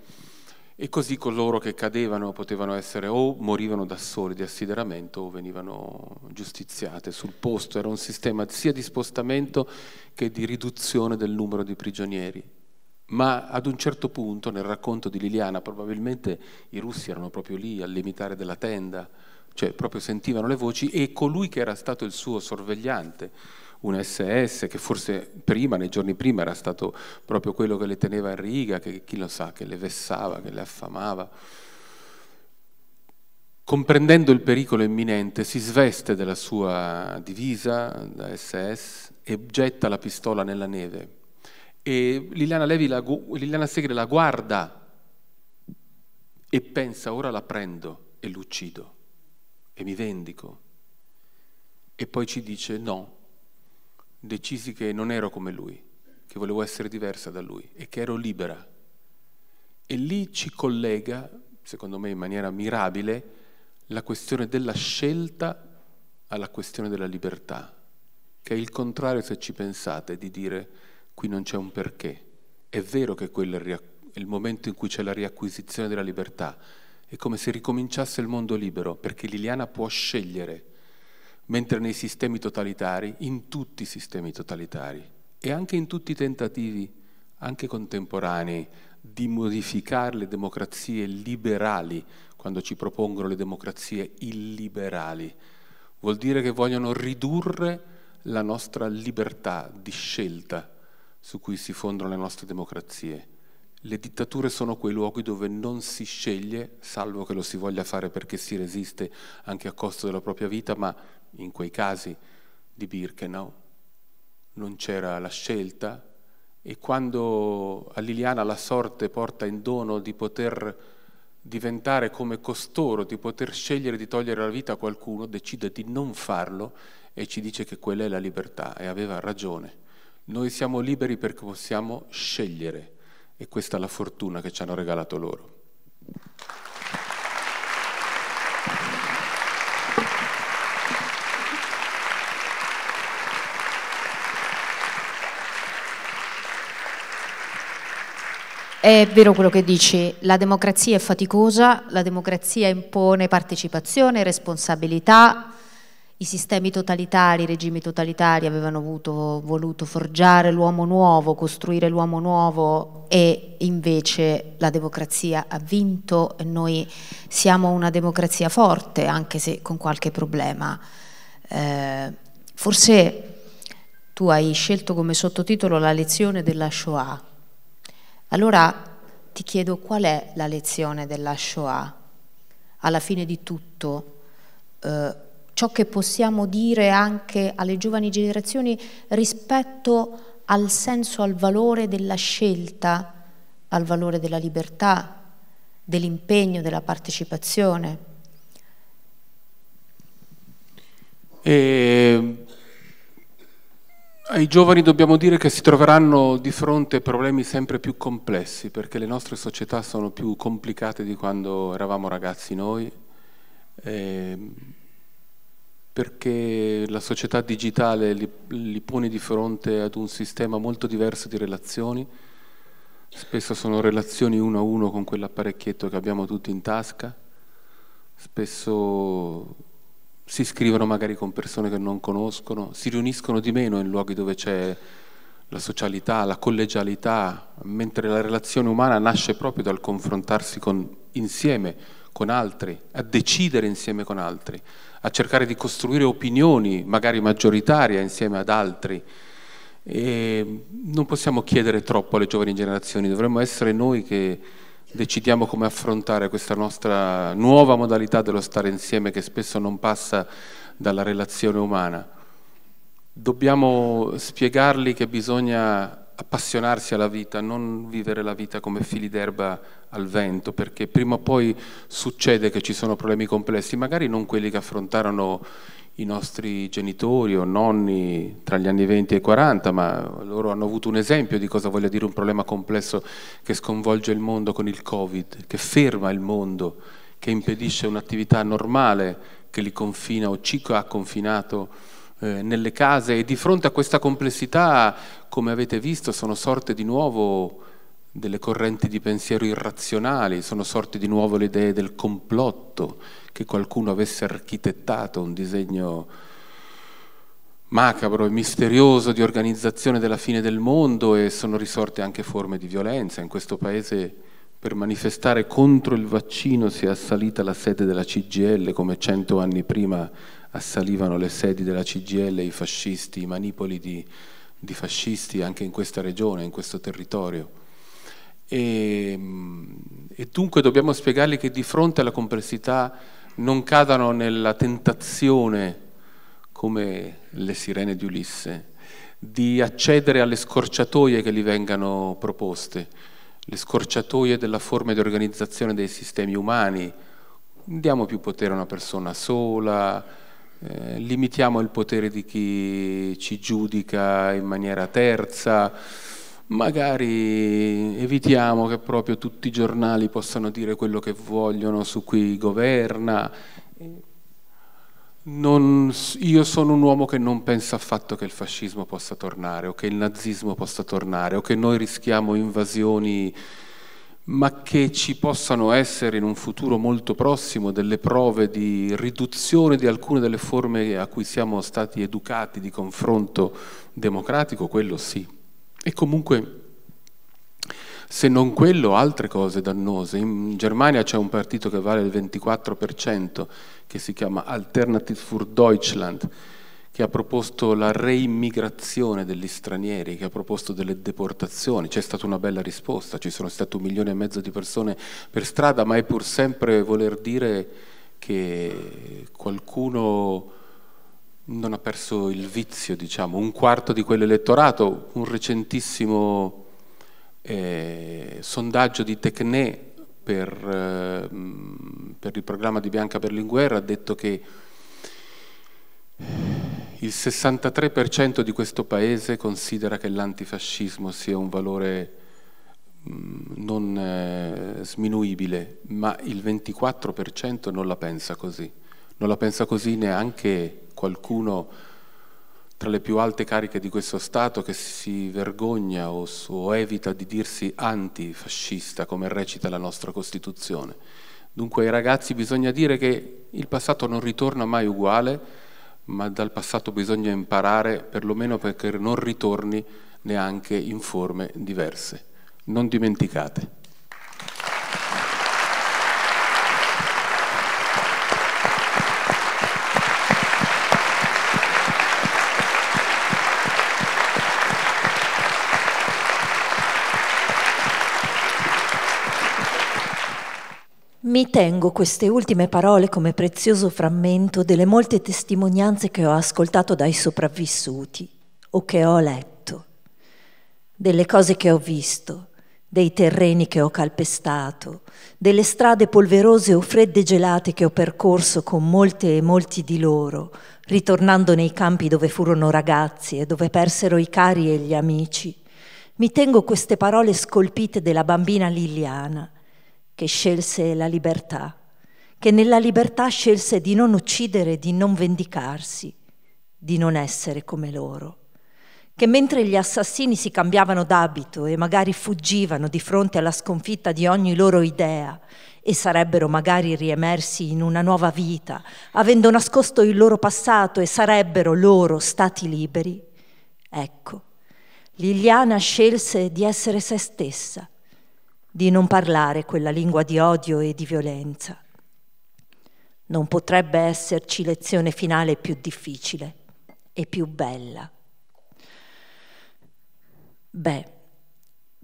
e così coloro che cadevano potevano essere o morivano da soli di assideramento o venivano giustiziate sul posto. Era un sistema sia di spostamento che di riduzione del numero di prigionieri. Ma ad un certo punto, nel racconto di Liliana, probabilmente i russi erano proprio lì, al limitare della tenda, cioè proprio sentivano le voci e colui che era stato il suo sorvegliante, un SS che forse prima, nei giorni prima, era stato proprio quello che le teneva in riga, che chi lo sa, che le vessava, che le affamava. Comprendendo il pericolo imminente, si sveste della sua divisa da SS e getta la pistola nella neve. E Liliana, Levi la, Liliana Segre la guarda e pensa ora la prendo e l'uccido e mi vendico. E poi ci dice no, decisi che non ero come lui, che volevo essere diversa da lui e che ero libera. E lì ci collega, secondo me in maniera mirabile, la questione della scelta alla questione della libertà, che è il contrario, se ci pensate, di dire qui non c'è un perché. È vero che quello è il momento in cui c'è la riacquisizione della libertà, è come se ricominciasse il mondo libero, perché Liliana può scegliere mentre nei sistemi totalitari, in tutti i sistemi totalitari e anche in tutti i tentativi, anche contemporanei, di modificare le democrazie liberali quando ci propongono le democrazie illiberali. Vuol dire che vogliono ridurre la nostra libertà di scelta su cui si fondano le nostre democrazie. Le dittature sono quei luoghi dove non si sceglie, salvo che lo si voglia fare perché si resiste anche a costo della propria vita, ma in quei casi di Birkenau, non c'era la scelta e quando a Liliana la sorte porta in dono di poter diventare come costoro, di poter scegliere di togliere la vita a qualcuno, decide di non farlo e ci dice che quella è la libertà e aveva ragione. Noi siamo liberi perché possiamo scegliere e questa è la fortuna che ci hanno regalato loro. È vero quello che dici, la democrazia è faticosa, la democrazia impone partecipazione, responsabilità, i sistemi totalitari, i regimi totalitari avevano avuto, voluto forgiare l'uomo nuovo, costruire l'uomo nuovo e invece la democrazia ha vinto e noi siamo una democrazia forte, anche se con qualche problema. Eh, forse tu hai scelto come sottotitolo la lezione della Shoah allora ti chiedo qual è la lezione della Shoah? Alla fine di tutto, eh, ciò che possiamo dire anche alle giovani generazioni rispetto al senso, al valore della scelta, al valore della libertà, dell'impegno, della partecipazione. Eh... Ai giovani dobbiamo dire che si troveranno di fronte a problemi sempre più complessi, perché le nostre società sono più complicate di quando eravamo ragazzi noi, ehm, perché la società digitale li, li pone di fronte ad un sistema molto diverso di relazioni, spesso sono relazioni uno a uno con quell'apparecchietto che abbiamo tutti in tasca, spesso si scrivono magari con persone che non conoscono, si riuniscono di meno in luoghi dove c'è la socialità, la collegialità, mentre la relazione umana nasce proprio dal confrontarsi con, insieme con altri, a decidere insieme con altri, a cercare di costruire opinioni magari maggioritarie insieme ad altri. E non possiamo chiedere troppo alle giovani generazioni, dovremmo essere noi che decidiamo come affrontare questa nostra nuova modalità dello stare insieme che spesso non passa dalla relazione umana. Dobbiamo spiegargli che bisogna appassionarsi alla vita, non vivere la vita come fili d'erba al vento, perché prima o poi succede che ci sono problemi complessi, magari non quelli che affrontarono i nostri genitori o nonni tra gli anni 20 e 40, ma loro hanno avuto un esempio di cosa voglia dire un problema complesso che sconvolge il mondo con il Covid, che ferma il mondo, che impedisce un'attività normale che li confina o ci ha confinato eh, nelle case e di fronte a questa complessità, come avete visto, sono sorte di nuovo delle correnti di pensiero irrazionali, sono sorte di nuovo le idee del complotto, che qualcuno avesse architettato un disegno macabro e misterioso di organizzazione della fine del mondo e sono risorte anche forme di violenza. In questo paese per manifestare contro il vaccino si è assalita la sede della CGL come cento anni prima assalivano le sedi della CGL i fascisti, i manipoli di, di fascisti anche in questa regione, in questo territorio. E, mm, e dunque dobbiamo spiegargli che di fronte alla complessità non cadano nella tentazione, come le sirene di Ulisse, di accedere alle scorciatoie che gli vengano proposte, le scorciatoie della forma di organizzazione dei sistemi umani. Diamo più potere a una persona sola, eh, limitiamo il potere di chi ci giudica in maniera terza magari evitiamo che proprio tutti i giornali possano dire quello che vogliono su chi governa. Non, io sono un uomo che non pensa affatto che il fascismo possa tornare o che il nazismo possa tornare o che noi rischiamo invasioni ma che ci possano essere in un futuro molto prossimo delle prove di riduzione di alcune delle forme a cui siamo stati educati di confronto democratico, quello sì. E comunque, se non quello, altre cose dannose. In Germania c'è un partito che vale il 24%, che si chiama Alternative für Deutschland, che ha proposto la reimmigrazione degli stranieri, che ha proposto delle deportazioni. C'è stata una bella risposta, ci sono state un milione e mezzo di persone per strada, ma è pur sempre voler dire che qualcuno non ha perso il vizio, diciamo, un quarto di quell'elettorato, un recentissimo eh, sondaggio di Tecne per, eh, per il programma di Bianca Berlinguer ha detto che il 63% di questo paese considera che l'antifascismo sia un valore mm, non eh, sminuibile, ma il 24% non la pensa così. Non la pensa così neanche qualcuno tra le più alte cariche di questo Stato che si vergogna o, o evita di dirsi antifascista, come recita la nostra Costituzione. Dunque ai ragazzi bisogna dire che il passato non ritorna mai uguale, ma dal passato bisogna imparare perlomeno perché non ritorni neanche in forme diverse. Non dimenticate. Mi tengo queste ultime parole come prezioso frammento delle molte testimonianze che ho ascoltato dai sopravvissuti o che ho letto, delle cose che ho visto, dei terreni che ho calpestato, delle strade polverose o fredde gelate che ho percorso con molte e molti di loro, ritornando nei campi dove furono ragazzi e dove persero i cari e gli amici. Mi tengo queste parole scolpite della bambina Liliana che scelse la libertà, che nella libertà scelse di non uccidere, di non vendicarsi, di non essere come loro, che mentre gli assassini si cambiavano d'abito e magari fuggivano di fronte alla sconfitta di ogni loro idea e sarebbero magari riemersi in una nuova vita, avendo nascosto il loro passato e sarebbero loro stati liberi, ecco, Liliana scelse di essere se stessa di non parlare quella lingua di odio e di violenza. Non potrebbe esserci lezione finale più difficile e più bella. Beh,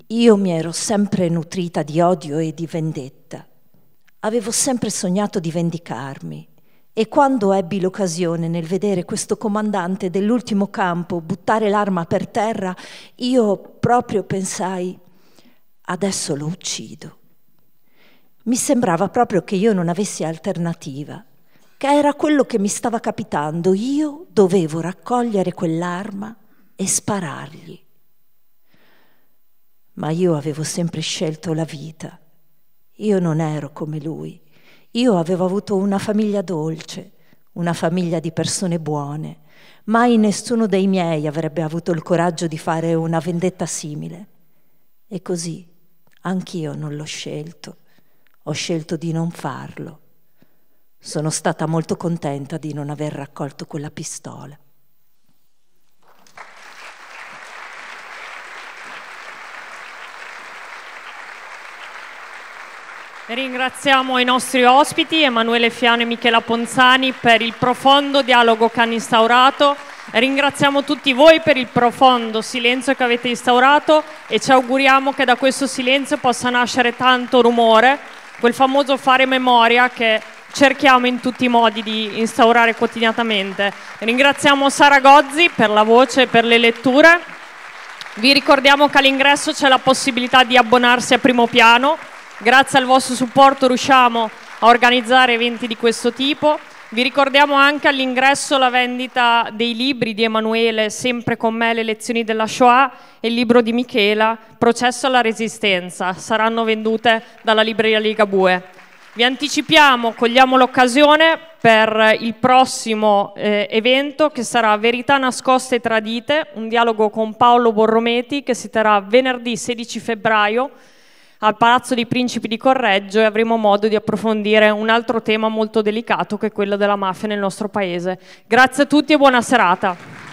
io mi ero sempre nutrita di odio e di vendetta. Avevo sempre sognato di vendicarmi e quando ebbi l'occasione nel vedere questo comandante dell'ultimo campo buttare l'arma per terra, io proprio pensai adesso lo uccido. Mi sembrava proprio che io non avessi alternativa, che era quello che mi stava capitando. Io dovevo raccogliere quell'arma e sparargli. Ma io avevo sempre scelto la vita. Io non ero come lui. Io avevo avuto una famiglia dolce, una famiglia di persone buone. Mai nessuno dei miei avrebbe avuto il coraggio di fare una vendetta simile. E così Anch'io non l'ho scelto, ho scelto di non farlo. Sono stata molto contenta di non aver raccolto quella pistola. Ringraziamo i nostri ospiti, Emanuele Fiano e Michela Ponzani, per il profondo dialogo che hanno instaurato. Ringraziamo tutti voi per il profondo silenzio che avete instaurato e ci auguriamo che da questo silenzio possa nascere tanto rumore, quel famoso fare memoria che cerchiamo in tutti i modi di instaurare quotidianamente. Ringraziamo Sara Gozzi per la voce e per le letture. Vi ricordiamo che all'ingresso c'è la possibilità di abbonarsi a primo piano. Grazie al vostro supporto riusciamo a organizzare eventi di questo tipo. Vi ricordiamo anche all'ingresso la vendita dei libri di Emanuele, sempre con me le lezioni della Shoah e il libro di Michela, Processo alla Resistenza, saranno vendute dalla libreria Ligabue. Vi anticipiamo, cogliamo l'occasione per il prossimo eh, evento che sarà Verità nascoste e tradite, un dialogo con Paolo Borrometi che si terrà venerdì 16 febbraio al Palazzo dei Principi di Correggio e avremo modo di approfondire un altro tema molto delicato che è quello della mafia nel nostro paese. Grazie a tutti e buona serata.